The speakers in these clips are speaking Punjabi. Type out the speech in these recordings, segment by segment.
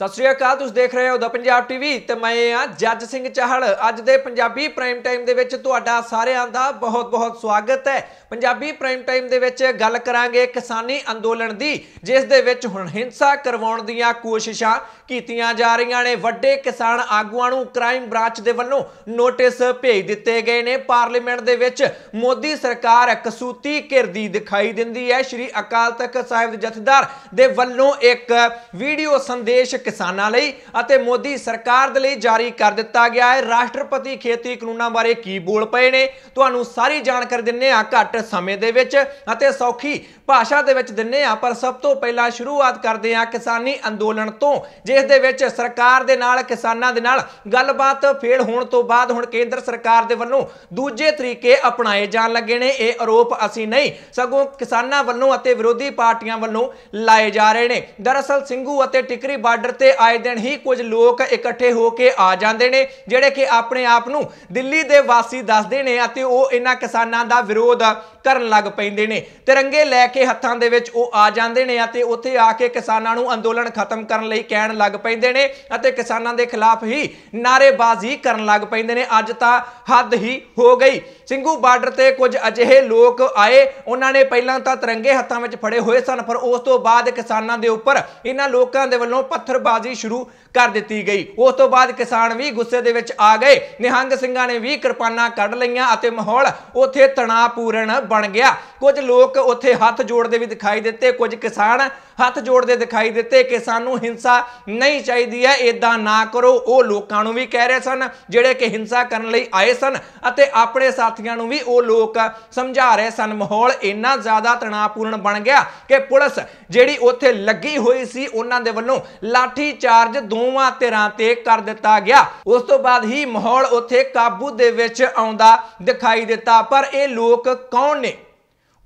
ਸਤਿ ਸ਼੍ਰੀ ਅਕਾਲ ਤੁਸੀਂ ਦੇਖ ਰਹੇ ਹੋ ਦਾ ਪੰਜਾਬ ਟੀਵੀ ਤੇ ਮੈਂ ਆ ਜੱਜ ਸਿੰਘ ਚਾਹਲ ਅੱਜ ਦੇ ਪੰਜਾਬੀ ਪ੍ਰਾਈਮ ਟਾਈਮ ਦੇ ਵਿੱਚ ਤੁਹਾਡਾ ਸਾਰਿਆਂ ਦਾ ਬਹੁਤ-ਬਹੁਤ ਸਵਾਗਤ ਹੈ ਪੰਜਾਬੀ ਪ੍ਰਾਈਮ ਟਾਈਮ ਦੇ ਵਿੱਚ ਗੱਲ ਕਰਾਂਗੇ ਕਿਸਾਨੀ ਅੰਦੋਲਨ ਦੀ ਜਿਸ ਦੇ ਵਿੱਚ ਹੁਣ ਹਿੰਸਾ ਕਰਵਾਉਣ ਦੀਆਂ ਕੋਸ਼ਿਸ਼ਾਂ ਕੀਤੀਆਂ ਜਾ ਰਹੀਆਂ ਨੇ ਵੱਡੇ ਕਿਸਾਨ ਆਗੂਆਂ ਨੂੰ ਕ੍ਰਾਈਮ ਬ੍ਰਾਂਚ ਦੇ ਵੱਲੋਂ ਨੋਟਿਸ ਭੇਜ ਦਿੱਤੇ ਗਏ ਨੇ ਪਾਰਲੀਮੈਂਟ ਦੇ ਵਿੱਚ ਮੋਦੀ ਸਰਕਾਰ ਕਸੂਤੀ ਘਿਰਦੀ ਦਿਖਾਈ ਦਿੰਦੀ ਹੈ ਸ਼੍ਰੀ ਅਕਾਲ ਤਖਤ ਸਾਹਿਬ ਦੇ ਜਥੇਦਾਰ ਦੇ ਵੱਲੋਂ ਇੱਕ ਵੀਡੀਓ ਸੰਦੇਸ਼ ਕਿਸਾਨਾਂ ਲਈ ਅਤੇ ਮੋਦੀ ਸਰਕਾਰ ਦੇ ਲਈ ਜਾਰੀ ਕਰ ਦਿੱਤਾ ਗਿਆ ਹੈ ਰਾਸ਼ਟਰਪਤੀ ਖੇਤੀ ਕਾਨੂੰਨਾਂ ਬਾਰੇ ਕੀ ਬੋਲ ਪਏ ਨੇ ਤੁਹਾਨੂੰ ਸਾਰੀ ਜਾਣਕਾਰੀ ਦਿੰਨੇ ਆ ਘੱਟ ਸਮੇਂ ਦੇ ਵਿੱਚ ਅਤੇ ਸੌਖੀ ਭਾਸ਼ਾ ਦੇ ਵਿੱਚ ਦਿੰਨੇ ਆ ਪਰ ਸਭ ਤੋਂ ਪਹਿਲਾਂ ਸ਼ੁਰੂਆਤ ਕਰਦੇ ਆ ਕਿਸਾਨੀ ਅੰਦੋਲਨ ਤੋਂ ਜਿਸ ਦੇ ਵਿੱਚ ਸਰਕਾਰ ਦੇ ਨਾਲ ਕਿਸਾਨਾਂ ਦੇ ਨਾਲ ਗੱਲਬਾਤ ਫੇਲ ਹੋਣ ਤੋਂ ਬਾਅਦ ਹੁਣ ਕੇਂਦਰ ਸਰਕਾਰ ਦੇ ਵੱਲੋਂ ਦੂਜੇ ਤਰੀਕੇ ਅਪਣਾਏ ਜਾਣ ਲੱਗੇ ਨੇ ਇਹ ਆਰੋਪ ਅਸੀਂ ਨਹੀਂ ਸਗੋਂ ਕਿਸਾਨਾਂ ਵੱਲੋਂ ਅਤੇ ਵਿਰੋਧੀ ਪਾਰਟੀਆਂ ਵੱਲੋਂ ਲਾਏ ਜਾ ਰਹੇ ਨੇ ਦਰਅਸਲ ਸਿੰਘੂ ਅਤੇ ਟਿਕਰੀ ਬਾਰਡਰ ਉੱਤੇ ਆਏ ਦਿਨ ਹੀ ਕੁਝ ਲੋਕ ਇਕੱਠੇ ਹੋ ਕੇ ਆ ਜਾਂਦੇ ਨੇ ਜਿਹੜੇ ਕਿ ਆਪਣੇ ਆਪ ਨੂੰ ਦਿੱਲੀ ਦੇ ਵਾਸੀ ਦੱਸਦੇ ਨੇ ਅਤੇ ਉਹ ਇਹਨਾਂ ਕਿਸਾਨਾਂ ਦਾ ਵਿਰੋਧ ਕਰਨ ਲੱਗ ਪੈਂਦੇ ਨੇ ਤਿਰੰਗੇ ਲੈ ਕੇ ਹੱਥਾਂ ਦੇ ਵਿੱਚ ਉਹ ਆ ਜਾਂਦੇ ਨੇ ਅਤੇ ਉੱਥੇ ਆ ਕੇ ਕਿਸਾਨਾਂ ਨੂੰ ਅੰਦੋਲਨ ਖਤਮ ਕਰਨ ਲਈ ਕਹਿਣ ਲੱਗ ਪੈਂਦੇ ਨੇ ਅਤੇ ਕਿਸਾਨਾਂ ਦੇ ਖਿਲਾਫ ਹੀ ਨਾਰੇਬਾਜ਼ੀ ਕਰਨ ਲੱਗ ਪੈਂਦੇ ਨੇ ਅੱਜ ਤਾਂ ਹੱਦ ਹੀ ਹੋ ਗਈ ਸਿੰਘੂ ਬਾਰਡਰ ਤੇ ਕੁਝ ਅਜਿਹੇ ਲੋਕ ਆਏ ਉਹਨਾਂ ਨੇ ਪਹਿਲਾਂ ਤਾਂ ਤਿਰੰਗੇ ਹੱਥਾਂ ਵਿੱਚ ਫੜੇ ਹੋਏ ਸਨ ਪਰ ਉਸ ਤੋਂ ਬਾਅਦ ਕਿਸਾਨਾਂ ਦੇ ਉੱਪਰ ਇਹਨਾਂ ਲੋਕਾਂ ਦੇ ਵੱਲੋਂ ਪੱਥਰ ਬਾਜੀ ਸ਼ੁਰੂ ਕਰ ਦਿੱਤੀ ਗਈ ਉਸ ਤੋਂ ਬਾਅਦ ਕਿਸਾਨ ਵੀ ਗੁੱਸੇ ਦੇ ਵਿੱਚ ਆ ਗਏ ਨਿਹੰਗ ਸਿੰਘਾਂ ਨੇ ਵੀ ਕਿਰਪਾਨਾਂ ਕੱਢ ਲਈਆਂ ਅਤੇ ਮਾਹੌਲ ਉੱਥੇ ਤਣਾਪੂਰਨ ਬਣ ਗਿਆ ਕੁਝ ਲੋਕ ਉੱਥੇ ਹੱਥ ਜੋੜਦੇ ਵੀ ਦਿਖਾਈ ਦਿੱਤੇ ਕੁਝ ਕਿਸਾਨ ਹੱਥ ਜੋੜਦੇ ਦਿਖਾਈ ਦਿੱਤੇ ਕਿ ਸਾਨੂੰ ਹਿੰਸਾ ਨਹੀਂ ਚਾਹੀਦੀ ਹੈ ਇਦਾਂ ਨਾ ਕਰੋ ਉਹ ਲੋਕਾਂ ਨੂੰ ਵੀ ਕਹਿ ਰਹੇ ਸਨ ਜਿਹੜੇ ਕਿ ਹਿੰਸਾ ਕਰਨ ਲਈ ਆਏ ਸਨ ਅਤੇ ਆਪਣੇ ਸਾਥੀਆਂ ਨੂੰ ਵੀ ਉਹ ਲੋਕ ਸਮਝਾ ਰਹੇ ਸਨ ਮਾਹੌਲ ਇੰਨਾ ਜ਼ਿਆਦਾ ਤਣਾਪੂਰਨ ਬਣ ਗਿਆ ਕਿ ਪੁਲਿਸ ਜਿਹੜੀ ਉੱਥੇ ਲੱਗੀ ਹੋਈ ਸੀ ਉਹਨਾਂ ਦੇ ਵੱਲੋਂ ਲਾਠੀ ਚਾਰਜ ਦੋਵਾਂ ਧਿਰਾਂ ਤੇ ਕਰ ਦਿੱਤਾ ਗਿਆ ਉਸ ਤੋਂ ਬਾਅਦ ਹੀ ਮਾਹੌਲ ਉੱਥੇ ਕਾਬੂ ਦੇ ਵਿੱਚ ਆਉਂਦਾ ਦਿਖਾਈ ਦਿੱਤਾ ਪਰ ਇਹ ਲੋਕ ਕੌਣ ਨੇ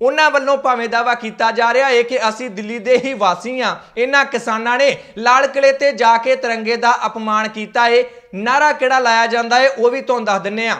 ਉਹਨਾਂ ਵੱਲੋਂ ਭਾਵੇਂ ਦਾਵਾ ਕੀਤਾ ਜਾ ਰਿਹਾ ਹੈ ਕਿ ਅਸੀਂ ਦਿੱਲੀ ਦੇ ਹੀ ਵਾਸੀ ਹਾਂ ਇਹਨਾਂ ਕਿਸਾਨਾਂ ਨੇ ਲਾਲ ਕਿਲੇ ਤੇ ਜਾ ਕੇ ਤਿਰੰਗੇ ਦਾ ਅਪਮਾਨ ਕੀਤਾ ਹੈ ਨਾਰਾ ਕਿਹੜਾ ਲਾਇਆ ਜਾਂਦਾ ਹੈ ਉਹ ਵੀ ਤੁਹਾਨੂੰ ਦੱਸ ਦਿੰਨੇ ਆ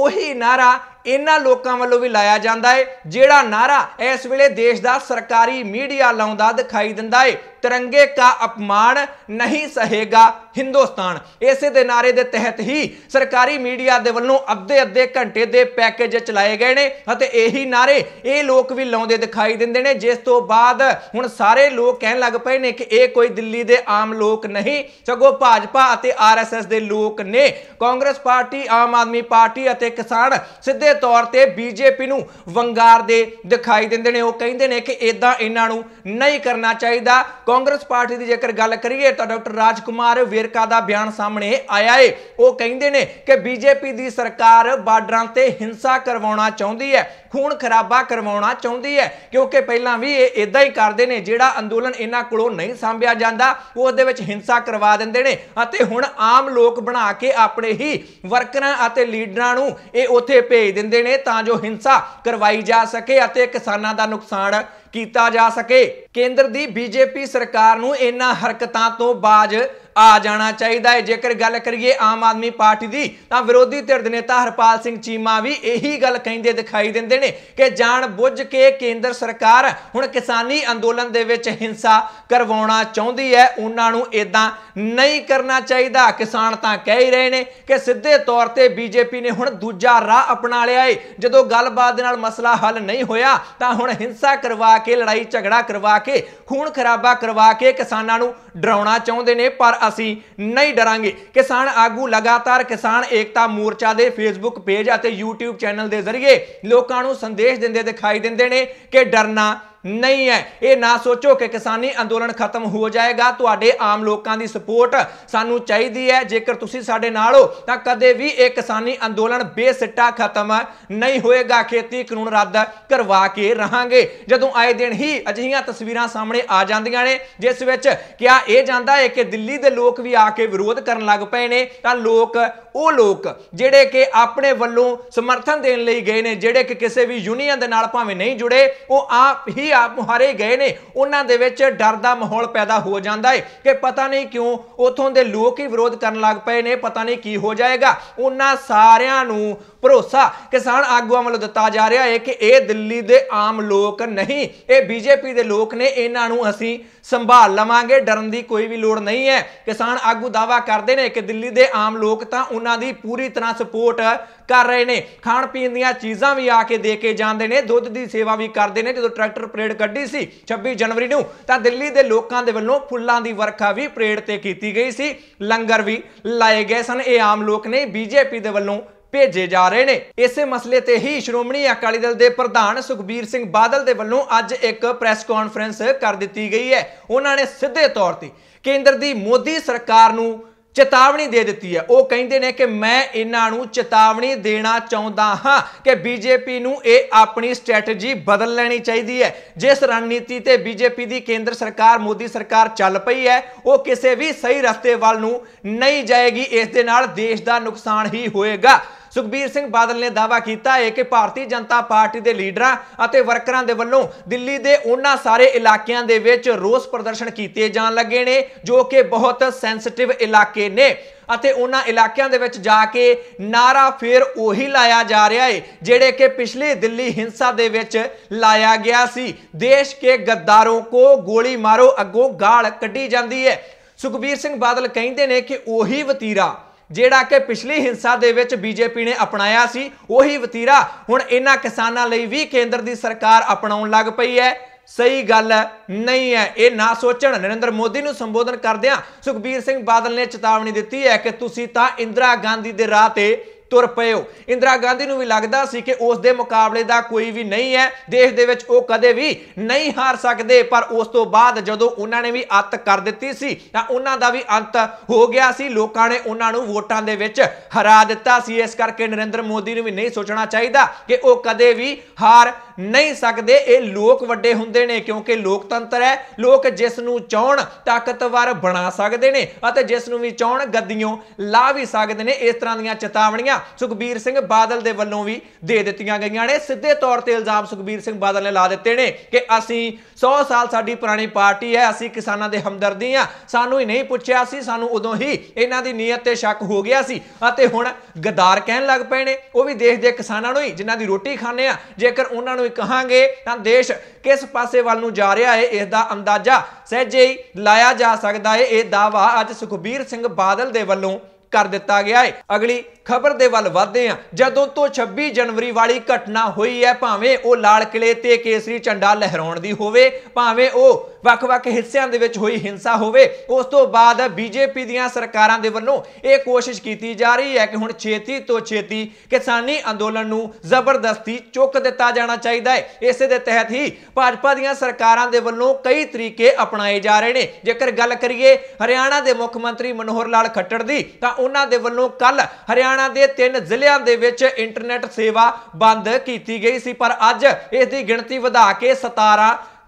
ਉਹੀ ਨਾਰਾ ਇਹਨਾਂ ਲੋਕਾਂ ਵੱਲੋਂ ਵੀ ਲਾਇਆ ਜਾਂਦਾ ਏ ਜਿਹੜਾ ਨਾਰਾ ਇਸ ਵੇਲੇ ਦੇਸ਼ ਦਾ ਸਰਕਾਰੀ ਮੀਡੀਆ ਲਾਉਂਦਾ ਦਿਖਾਈ ਦਿੰਦਾ ਏ ਤਿਰੰਗੇ ਦਾ ਅਪਮਾਨ ਨਹੀਂ ਸਹੇਗਾ ਹਿੰਦੁਸਤਾਨ ਇਸੇ ਦੇ ਨਾਰੇ ਦੇ ਤਹਿਤ ਹੀ ਸਰਕਾਰੀ ਮੀਡੀਆ ਦੇ ਵੱਲੋਂ ਅੱਧੇ-ਅੱਧੇ ਘੰਟੇ ਦੇ ਪੈਕੇਜ ਚਲਾਏ ਗਏ ਨੇ ਅਤੇ ਇਹੀ ਨਾਰੇ ਇਹ ਲੋਕ ਵੀ ਲਾਉਂਦੇ ਦਿਖਾਈ ਦਿੰਦੇ ਨੇ ਜਿਸ ਤੋਂ ਬਾਅਦ ਹੁਣ ਸਾਰੇ ਲੋਕ ਕਹਿਣ ਲੱਗ ਪਏ ਨੇ ਕਿ ਇਹ ਕੋਈ ਦਿੱਲੀ ਦੇ ਆਮ ਲੋਕ ਨਹੀਂ ਸਗੋਂ ਭਾਜਪਾ ਅਤੇ ਆਰਐਸਐਸ ਦੇ ਲੋਕ ਨੇ ਕਾਂਗਰਸ ਪਾਰਟੀ ਆਮ ਆਦਮੀ ਪਾਰਟੀ ਅਤੇ ਕਿਸਾਨ ਸਿੱਧੇ ਸਿੱਧੇ ਤੌਰ ਤੇ ਬੀਜੇਪੀ ਨੂੰ ਵੰਗਾਰਦੇ ਦਿਖਾਈ ਦਿੰਦੇ ਨੇ ਉਹ ਕਹਿੰਦੇ ਨੇ ਕਿ ਇਦਾਂ ਇਹਨਾਂ ਨੂੰ ਨਹੀਂ ਕਰਨਾ ਚਾਹੀਦਾ ਕਾਂਗਰਸ ਪਾਰਟੀ ਦੀ ਜੇਕਰ ਗੱਲ ਕਰੀਏ ਤਾਂ ਡਾਕਟਰ ਰਾਜਕੁਮਾਰ ਵੇਰਕਾ ਦਾ ਬਿਆਨ ਸਾਹਮਣੇ ਆਇਆ ਏ ਉਹ ਕਹਿੰਦੇ ਨੇ ਕਿ ਬੀਜੇਪੀ ਦੀ ਸਰਕਾਰ ਬਾਰਡਰਾਂ ਤੇ ਹਿੰਸਾ ਕਰਵਾਉਣਾ ਚਾਹੁੰਦੀ ਹੈ ਖੂਨ ਖਰਾਬਾ ਕਰਵਾਉਣਾ ਚਾਹੁੰਦੀ ਹੈ ਕਿਉਂਕਿ ਪਹਿਲਾਂ ਵੀ ਇਹ ਇਦਾਂ ਹੀ ਕਰਦੇ ਨੇ ਜਿਹੜਾ ਅੰਦੋਲਨ ਇਹਨਾਂ ਕੋਲੋਂ ਨਹੀਂ ਸਾਂਭਿਆ ਜਾਂਦਾ ਉਸ ਦੇ ਵਿੱਚ ਹਿੰਸਾ ਕਰਵਾ ਦਿੰਦੇ ਨੇ ਅਤੇ ਹੁਣ ਆਮ ਲੋਕ ਬਣਾ ਕੇ ਆਪਣੇ ਹੀ ਵਰਕਰਾਂ ਅਤੇ ਲੀਡਰਾਂ ਨੂੰ ਇਹ ਉੱਥੇ ਭੇਜ ਦਿੰਦੇ ਨੇ ਤਾਂ ਜੋ ਹਿੰਸਾ ਕਰਵਾਈ ਜਾ ਸਕੇ ਅਤੇ ਕਿਸਾਨਾਂ ਦਾ ਨੁਕਸਾਨ ਕੀਤਾ ਜਾ ਸਕੇ ਕੇਂਦਰ ਦੀ ਬੀਜੇਪੀ ਸਰਕਾਰ ਨੂੰ ਇਹਨਾਂ ਹਰਕਤਾਂ ਤੋਂ ਬਾਜ਼ ਆ ਜਾਣਾ ਚਾਹੀਦਾ ਹੈ ਜੇਕਰ ਗੱਲ ਕਰੀਏ ਆਮ ਆਦਮੀ ਪਾਰਟੀ ਦੀ ਤਾਂ ਵਿਰੋਧੀ ਧਿਰ ਦੇ ਨੇਤਾ ਹਰਪਾਲ ਸਿੰਘ ਚੀਮਾ ਵੀ ਇਹੀ ਗੱਲ ਕਹਿੰਦੇ ਦਿਖਾਈ ਦਿੰਦੇ ਨੇ ਕਿ ਜਾਣ ਬੁੱਝ ਕੇ ਕੇਂਦਰ ਸਰਕਾਰ ਹੁਣ ਕਿਸਾਨੀ ਅੰਦੋਲਨ ਦੇ ਵਿੱਚ ਹਿੰਸਾ ਕਰਵਾਉਣਾ ਚਾਹੁੰਦੀ ਹੈ ਉਹਨਾਂ ਨੂੰ ਇਦਾਂ ਨਹੀਂ ਕਰਨਾ ਚਾਹੀਦਾ ਕਿਸਾਨ ਤਾਂ ਕਹਿ ਹੀ ਰਹੇ ਨੇ ਕਿ ਸਿੱਧੇ ਤੌਰ ਤੇ ਬੀਜੇਪੀ ਨੇ ਹੁਣ ਦੂਜਾ ਰਾਹ ਅਪਣਾ ਲਿਆ ਏ ਜਦੋਂ ਗੱਲਬਾਤ ਦੇ ਨਾਲ ਮਸਲਾ ਹੱਲ ਨਹੀਂ ਹੋਇਆ ਤਾਂ ਹੁਣ ਹਿੰਸਾ ਕਰਵਾ ਕੇ ਲੜਾਈ ਝਗੜਾ ਕਰਵਾ ਕੇ ਖੂਨ ਖਰਾਬਾ ਕਰਵਾ ਕੇ ਕਿਸਾਨਾਂ ਨੂੰ ਡਰਾਉਣਾ ਚਾਹੁੰਦੇ ਨੇ ਪਰ ਅਸੀਂ ਨਹੀਂ ਡਰਾਂਗੇ ਕਿਸਾਨ ਆਗੂ ਲਗਾਤਾਰ ਕਿਸਾਨ ਏਕਤਾ ਮੋਰਚਾ ਦੇ ਫੇਸਬੁੱਕ ਪੇਜ ਅਤੇ YouTube ਚੈਨਲ ਦੇ ਜ਼ਰੀਏ ਲੋਕਾਂ ਨੂੰ ਸੰਦੇਸ਼ ਦਿੰਦੇ ਦਿਖਾਈ ਦਿੰਦੇ ਨੇ ਕਿ ਡਰਨਾ ਨਹੀਂ ਹੈ ਇਹ ਨਾ ਸੋਚੋ ਕਿ ਕਿਸਾਨੀ ਅੰਦੋਲਨ ਖਤਮ ਹੋ ਜਾਏਗਾ ਤੁਹਾਡੇ ਆਮ ਲੋਕਾਂ ਦੀ ਸਪੋਰਟ ਸਾਨੂੰ ਚਾਹੀਦੀ ਹੈ ਜੇਕਰ ਤੁਸੀਂ ਸਾਡੇ ਨਾਲ ਹੋ ਤਾਂ ਕਦੇ ਵੀ ਇਹ ਕਿਸਾਨੀ ਅੰਦੋਲਨ ਬੇਸਿੱਟਾ ਖਤਮ ਨਹੀਂ ਹੋਏਗਾ ਖੇਤੀ ਕਾਨੂੰਨ ਰੱਦ ਕਰਵਾ ਕੇ ਰਹਾਂਗੇ ਜਦੋਂ ਆਏ ਦਿਨ ਹੀ ਅਜਿਹੀਆਂ ਤਸਵੀਰਾਂ ਸਾਹਮਣੇ ਆ ਜਾਂਦੀਆਂ ਨੇ ਜਿਸ ਵਿੱਚ ਕਿਹਾ ਇਹ ਜਾਂਦਾ ਹੈ ਕਿ ਦਿੱਲੀ ਦੇ ਲੋਕ ਵੀ ਆ ਕੇ ਵਿਰੋਧ ਕਰਨ ਲੱਗ ਪਏ ਨੇ ਤਾਂ ਲੋਕ ਉਹ ਲੋਕ ਜਿਹੜੇ ਕਿ ਆਪਣੇ ਵੱਲੋਂ ਸਮਰਥਨ ਦੇਣ ਲਈ ਗਏ ਨੇ ਜਿਹੜੇ ਕਿ ਕਿਸੇ ਵੀ ਯੂਨੀਅਨ ਦੇ ਨਾਲ ਭਾਵੇਂ ਨਹੀਂ ਜੁੜੇ ਉਹ ਆਪ ਹੀ ਆਪ ਮੁਹਾਰੇ ਗਏ ਨੇ ਉਹਨਾਂ ਦੇ ਵਿੱਚ ਡਰ ਦਾ ਮਾਹੌਲ ਪੈਦਾ ਹੋ ਜਾਂਦਾ ਹੈ ਕਿ ਪਤਾ ਨਹੀਂ ਕਿਉਂ ਉਥੋਂ ਦੇ ਲੋਕ ਹੀ ਵਿਰੋਧ ਕਰਨ ਲੱਗ ਪਏ ਨੇ ਪਤਾ ਨਹੀਂ ਕੀ ਹੋ ਜਾਏਗਾ ਉਹਨਾਂ ਸਾਰਿਆਂ ਨੂੰ ਭਰੋਸਾ ਕਿਸਾਨ ਆਗੂਆਂ ਵੱਲੋਂ ਦਿੱਤਾ ਜਾ ਰਿਹਾ ਹੈ ਕਿ ਇਹ ਦਿੱਲੀ ਦੇ ਆਮ ਲੋਕ ਨਹੀਂ ਇਹ ਬੀਜੇਪੀ ਦੇ ਲੋਕ ਨੇ ਇਹਨਾਂ ਨੂੰ ਅਸੀਂ ਸੰਭਾਲ ਲਵਾਂਗੇ ਡਰਨ ਦੀ ਕੋਈ ਵੀ ਲੋੜ ਨਹੀਂ ਹੈ ਕਿਸਾਨ ਆਗੂ ਦਾਵਾ ਕਰਦੇ ਨੇ ਕਿ ਦਿੱਲੀ ਦੇ ਆਮ ਲੋਕ ਤਾਂ ਉਹਨਾਂ ਦੀ ਪੂਰੀ ਤਰ੍ਹਾਂ ਸਪੋਰਟ ਕਰ ਰਹੇ ਨੇ ਖਾਣ ਪੀਣ ਦੀਆਂ ਚੀਜ਼ਾਂ ਵੀ ਆ ਕੇ ਦੇ ਕੇ ਜਾਂਦੇ ਨੇ ਦੁੱਧ ਦੀ ਸੇਵਾ ਵੀ ਕਰਦੇ ਨੇ ਜਦੋਂ ਟਰੈਕਟਰ ਪਰੇਡ ਕੱਢੀ ਸੀ 26 ਜਨਵਰੀ ਨੂੰ ਤਾਂ ਦਿੱਲੀ ਦੇ ਲੋਕਾਂ ਦੇ ਵੱਲੋਂ ਫੁੱਲਾਂ ਦੀ ਵਰਖਾ ਵੀ ਪਰੇਡ ਤੇ ਕੀਤੀ ਗਈ ਸੀ ਲੰਗਰ ਵੀ ਲਾਏ ਗਏ ਸਨ ਇਹ ਆਮ ਲੋਕ ਨੇ ਬੀਜੇਪੀ ਦੇ ਵੱਲੋਂ ਭੇਜੇ ਜਾ ਰਹੇ ਨੇ ਇਸੇ ਮਸਲੇ ਤੇ ਹੀ ਸ਼੍ਰੋਮਣੀ ਅਕਾਲੀ ਦਲ ਦੇ ਪ੍ਰਧਾਨ ਸੁਖਬੀਰ ਸਿੰਘ ਬਾਦਲ ਦੇ ਵੱਲੋਂ ਅੱਜ ਇੱਕ ਪ੍ਰੈਸ ਕਾਨਫਰੰਸ ਕਰ ਦਿੱਤੀ ਗਈ ਹੈ ਉਹਨਾਂ ਨੇ ਸਿੱਧੇ ਤੌਰ ਤੇ ਕੇਂਦਰ ਦੀ ਮੋਦੀ ਸਰਕਾਰ ਨੂੰ ਚੇਤਾਵਨੀ ਦੇ ਦਿੱਤੀ ਹੈ ਉਹ ਕਹਿੰਦੇ ਨੇ ਕਿ ਮੈਂ ਇਹਨਾਂ ਨੂੰ ਚੇਤਾਵਨੀ ਦੇਣਾ ਚਾਹੁੰਦਾ ਹਾਂ ਕਿ ਬੀਜੇਪੀ ਨੂੰ ਇਹ ਆਪਣੀ ਸਟ੍ਰੈਟਜੀ ਬਦਲ ਲੈਣੀ ਚਾਹੀਦੀ ਹੈ ਜਿਸ ਰਣਨੀਤੀ ਤੇ ਬੀਜੇਪੀ ਦੀ ਕੇਂਦਰ ਸਰਕਾਰ ਮੋਦੀ ਸਰਕਾਰ ਚੱਲ ਪਈ ਹੈ ਉਹ ਕਿਸੇ ਵੀ ਸਹੀ ਰਸਤੇ ਵੱਲ ਨੂੰ ਨਹੀਂ ਜਾਏਗੀ ਇਸ ਦੇ ਨਾਲ ਦੇਸ਼ ਦਾ ਨੁਕਸਾਨ ਹੀ ਹੋਏਗਾ ਸੁਖਬੀਰ ਸਿੰਘ ਬਾਦਲ ਨੇ ਦਾਵਾ ਕੀਤਾ ਹੈ ਕਿ ਭਾਰਤੀ ਜਨਤਾ ਪਾਰਟੀ ਦੇ ਲੀਡਰਾਂ ਅਤੇ ਵਰਕਰਾਂ ਦੇ ਵੱਲੋਂ ਦਿੱਲੀ ਦੇ ਉਹਨਾਂ ਸਾਰੇ ਇਲਾਕਿਆਂ ਦੇ ਵਿੱਚ ਰੋਸ ਪ੍ਰਦਰਸ਼ਨ ਕੀਤੇ ਜਾਣ ਲੱਗੇ ਨੇ ਜੋ ਕਿ ਬਹੁਤ ਸੈਂਸਿਟਿਵ ਇਲਾਕੇ ਨੇ ਅਤੇ ਉਹਨਾਂ ਇਲਾਕਿਆਂ ਦੇ ਵਿੱਚ ਜਾ ਕੇ ਨਾਰਾ ਫੇਰ ਉਹੀ ਲਾਇਆ ਜਾ ਰਿਹਾ ਹੈ ਜਿਹੜੇ ਕਿ ਪਿਛਲੇ ਦਿੱਲੀ ਹਿੰਸਾ ਦੇ ਵਿੱਚ ਲਾਇਆ ਗਿਆ ਸੀ ਦੇਸ਼ ਕੇ ਗੱਦਾਰੋਂ ਕੋ ਗੋਲੀ ਮਾਰੋ ਅੱਗੋਂ ਗਾਲ ਕੱਢੀ ਜਾਂਦੀ ਹੈ ਸੁਖਬੀਰ ਸਿੰਘ ਬਾਦਲ ਕਹਿੰਦੇ ਨੇ ਕਿ ਉਹੀ ਵਤੀਰਾ ਜਿਹੜਾ ਕਿ ਪਿਛਲੀ ਹਿੰਸਾ ਦੇ ਵਿੱਚ ਬੀਜੇਪੀ ਨੇ ਅਪਣਾਇਆ ਸੀ ਉਹੀ ਵਤੀਰਾ ਹੁਣ ਇਹਨਾਂ ਕਿਸਾਨਾਂ ਲਈ ਵੀ ਕੇਂਦਰ ਦੀ ਸਰਕਾਰ ਅਪਣਾਉਣ ਲੱਗ ਪਈ ਹੈ ਸਹੀ ਗੱਲ ਹੈ ਨਹੀਂ ਹੈ ਇਹ ਨਾ ਸੋਚਣ ਨਰਿੰਦਰ ਮੋਦੀ ਨੂੰ ਸੰਬੋਧਨ ਕਰਦਿਆਂ ਸੁਖਬੀਰ ਸਿੰਘ ਬਾਦਲ ਨੇ ਚੇਤਾਵਨੀ ਦਿੱਤੀ ਹੈ ਕਿ ਤੁਸੀਂ ਤਾਂ ਇੰਦਰਾ ਗਾਂਧੀ ਦੇ ਰਾਹ ਤੇ ਤੁਰ ਪਏ ਹੋ ਇੰਦਰਾ ਗਾਂਧੀ ਨੂੰ ਵੀ ਲੱਗਦਾ ਸੀ ਕਿ ਉਸ ਦੇ ਮੁਕਾਬਲੇ ਦਾ ਕੋਈ ਵੀ ਨਹੀਂ ਹੈ ਦੇਸ਼ ਦੇ ਵਿੱਚ ਉਹ ਕਦੇ ਵੀ ਨਹੀਂ ਹਾਰ ਸਕਦੇ ਪਰ ਉਸ ਤੋਂ ਬਾਅਦ ਜਦੋਂ ਉਹਨਾਂ ਨੇ ਵੀ ਅੱਤ ਕਰ ਦਿੱਤੀ ਸੀ ਤਾਂ ਉਹਨਾਂ ਦਾ ਵੀ ਅੰਤ ਹੋ ਗਿਆ ਸੀ ਲੋਕਾਂ ਨੇ ਉਹਨਾਂ ਨੂੰ ਵੋਟਾਂ ਦੇ ਵਿੱਚ ਹਰਾ ਦਿੱਤਾ ਸੀ ਇਸ ਕਰਕੇ ਨਰਿੰਦਰ ਮੋਦੀ ਨੂੰ ਵੀ ਨਹੀਂ ਸੋਚਣਾ ਚਾਹੀਦਾ ਕਿ ਉਹ ਕਦੇ ਵੀ ਹਾਰ ਨਹੀਂ ਸਕਦੇ ਇਹ ਲੋਕ ਵੱਡੇ ਹੁੰਦੇ ਨੇ ਕਿਉਂਕਿ ਲੋਕਤੰਤਰ ਹੈ ਲੋਕ ਜਿਸ ਨੂੰ ਚਾਹਣ ਤਾਕਤਵਰ ਬਣਾ ਸਕਦੇ ਨੇ ਅਤੇ ਜਿਸ ਨੂੰ ਵੀ ਚਾਹਣ ਗੱਦੀਆਂ ਲਾ ਵੀ ਸਕਦੇ ਨੇ ਇਸ ਤਰ੍ਹਾਂ ਦੀਆਂ ਚੇਤਾਵਨੀਆਂ ਸੁਖਬੀਰ ਸਿੰਘ ਬਾਦਲ ਦੇ ਵੱਲੋਂ ਵੀ ਦੇ ਦਿੱਤੀਆਂ ਗਈਆਂ ਨੇ ਸਿੱਧੇ ਤੌਰ ਤੇ ਇਲਜ਼ਾਮ ਸੁਖਬੀਰ ਸਿੰਘ ਬਾਦਲ ਨੇ ਲਾ ਦਿੱਤੇ ਨੇ ਕਿ ਅਸੀਂ 100 ਸਾਲ ਸਾਡੀ ਪੁਰਾਣੀ ਪਾਰਟੀ ਹੈ ਅਸੀਂ ਕਿਸਾਨਾਂ ਦੇ ਹਮਦਰਦੀ ਆ ਸਾਨੂੰ ਹੀ ਨਹੀਂ ਪੁੱਛਿਆ ਸੀ ਸਾਨੂੰ ਉਦੋਂ ਹੀ ਇਹਨਾਂ ਦੀ ਨੀਅਤ ਤੇ ਸ਼ੱਕ ਹੋ ਗਿਆ ਸੀ ਅਤੇ ਹੁਣ ਗਦਾਰ ਕਹਿਣ ਲੱਗ ਪਏ ਨੇ ਉਹ ਵੀ ਦੇਸ਼ ਦੇ ਕਿਸਾਨਾਂ ਨੂੰ ਹੀ ਜਿਨ੍ਹਾਂ ਦੀ ਰੋਟੀ ਖਾਂਦੇ ਆ ਜੇਕਰ ਉਹਨਾਂ ਨੂੰ ਹੀ ਕਹਾਂਗੇ ਤਾਂ ਦੇਸ਼ ਕਿਸ ਪਾਸੇ ਵੱਲ ਨੂੰ ਜਾ ਰਿਹਾ ਹੈ ਇਸ ਦਾ ਅੰਦਾਜ਼ਾ ਸਹਿਜੇ ਹੀ ਲਾਇਆ ਜਾ ਸਕਦਾ ਹੈ ਇਹ ਦਾਵਾ ਅੱਜ ਸੁਖਬੀਰ ਸਿੰਘ ਬਾਦਲ ਦੇ ਵੱਲੋਂ ਕਰ ਦਿੱਤਾ ਗਿਆ ਹੈ ਅਗਲੀ ਖਬਰ ਦੇ ਵੱਲ ਵਧਦੇ ਹਾਂ ਜਦੋਂ ਤੋਂ 26 ਜਨਵਰੀ ਵਾਲੀ ਘਟਨਾ ਹੋਈ ਹੈ ਭਾਵੇਂ ਉਹ ਲਾਲ ਕਿਲੇ ਤੇ ਕੇਸਰੀ ਝੰਡਾ ਲਹਿਰਾਉਣ ਦੀ ਹੋਵੇ ਭਾਵੇਂ ਉਹ ਵੱਖ-ਵੱਖ ਹਿੱਸਿਆਂ ਦੇ ਵਿੱਚ ਹੋਈ ਹਿੰਸਾ ਹੋਵੇ ਉਸ ਤੋਂ ਬਾਅਦ ਬੀਜੇਪੀ ਦੀਆਂ ਸਰਕਾਰਾਂ ਦੇ ਵੱਲੋਂ ਇਹ ਕੋਸ਼ਿਸ਼ ਕੀਤੀ ਜਾ ਰਹੀ ਹੈ ਕਿ ਹੁਣ ਛੇਤੀ ਤੋਂ ਛੇਤੀ ਕਿਸਾਨੀ ਅੰਦੋਲਨ ਨੂੰ ਜ਼ਬਰਦਸਤੀ ਚੁੱਕ ਦਿੱਤਾ ਜਾਣਾ ਚਾਹੀਦਾ ਹੈ ਇਸੇ ਦੇ ਤਹਿਤ ਹੀ ਭਾਜਪਾ ਦੀਆਂ ਸਰਕਾਰਾਂ ਦੇ ਵੱਲੋਂ ਕਈ ਤਰੀਕੇ ਅਪਣਾਏ ਜਾ ਰਹੇ ਨੇ ਜੇਕਰ ਗੱਲ ਕਰੀਏ ਹਰਿਆਣਾ ਦੇ ਮੁੱਖ ਮੰਤਰੀ ਮਨੋਹਰ ਲਾਲ ਖੱਟੜ ਦੀ ਤਾਂ ਉਹਨਾਂ ਦੇ ਵੱਲੋਂ ਕੱਲ ਹਰਿਆਣਾ ਦੇ ਤਿੰਨ ਜ਼ਿਲ੍ਹਿਆਂ ਦੇ ਵਿੱਚ ਇੰਟਰਨੈਟ ਸੇਵਾ ਬੰਦ ਕੀਤੀ ਗਈ ਸੀ ਪਰ ਅੱਜ ਇਸ ਦੀ ਗਿਣਤੀ ਵਧਾ ਕੇ 17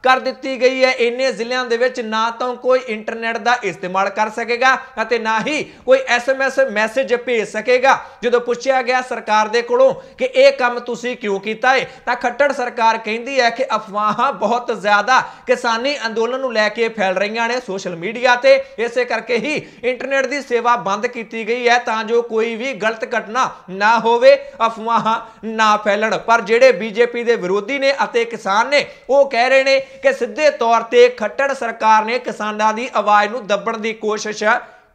ਕਰ ਦਿੱਤੀ ਗਈ ਹੈ ਇੰਨੇ ਜ਼ਿਲ੍ਹਿਆਂ ਦੇ ਵਿੱਚ ਨਾ ਤਾਂ ਕੋਈ ਇੰਟਰਨੈਟ ਦਾ ਇਸਤੇਮਾਲ ਕਰ ਸਕੇਗਾ ਅਤੇ ਨਾ ਹੀ ਕੋਈ ਐਸਐਮਐਸ ਮੈਸੇਜ ਭੇਜ ਸਕੇਗਾ ਜਦੋਂ ਪੁੱਛਿਆ ਗਿਆ ਸਰਕਾਰ ਦੇ ਕੋਲੋਂ ਕਿ ਇਹ ਕੰਮ ਤੁਸੀਂ ਕਿਉਂ ਕੀਤਾ ਹੈ ਤਾਂ ਖੱਟੜ ਸਰਕਾਰ ਕਹਿੰਦੀ ਹੈ ਕਿ ਅਫਵਾਹਾਂ ਬਹੁਤ ਜ਼ਿਆਦਾ ਕਿਸਾਨੀ ਅੰਦੋਲਨ ਨੂੰ ਲੈ ਕੇ ਫੈਲ ਰਹੀਆਂ ਨੇ ਸੋਸ਼ਲ ਮੀਡੀਆ ਤੇ ਇਸੇ ਕਰਕੇ ਹੀ ਇੰਟਰਨੈਟ ਦੀ ਸੇਵਾ ਬੰਦ ਕੀਤੀ ਗਈ ਹੈ ਤਾਂ ਜੋ ਕੋਈ ਵੀ ਗਲਤ ਘਟਨਾ ਨਾ ਹੋਵੇ ਅਫਵਾਹਾਂ ਨਾ ਫੈਲਣ ਪਰ ਜਿਹੜੇ ਬੀਜੇਪੀ ਦੇ ਵਿਰੋਧੀ ਨੇ ਅਤੇ ਕਿਸਾਨ ਨੇ ਉਹ ਕਹਿ ਰਹੇ ਨੇ ਕਿ ਸਿੱਧੇ ਤੌਰ ਤੇ ਖੱਟੜ ਸਰਕਾਰ ਨੇ ਕਿਸਾਨਾਂ ਦੀ ਆਵਾਜ਼ ਨੂੰ ਦੱਬਣ ਦੀ ਕੋਸ਼ਿਸ਼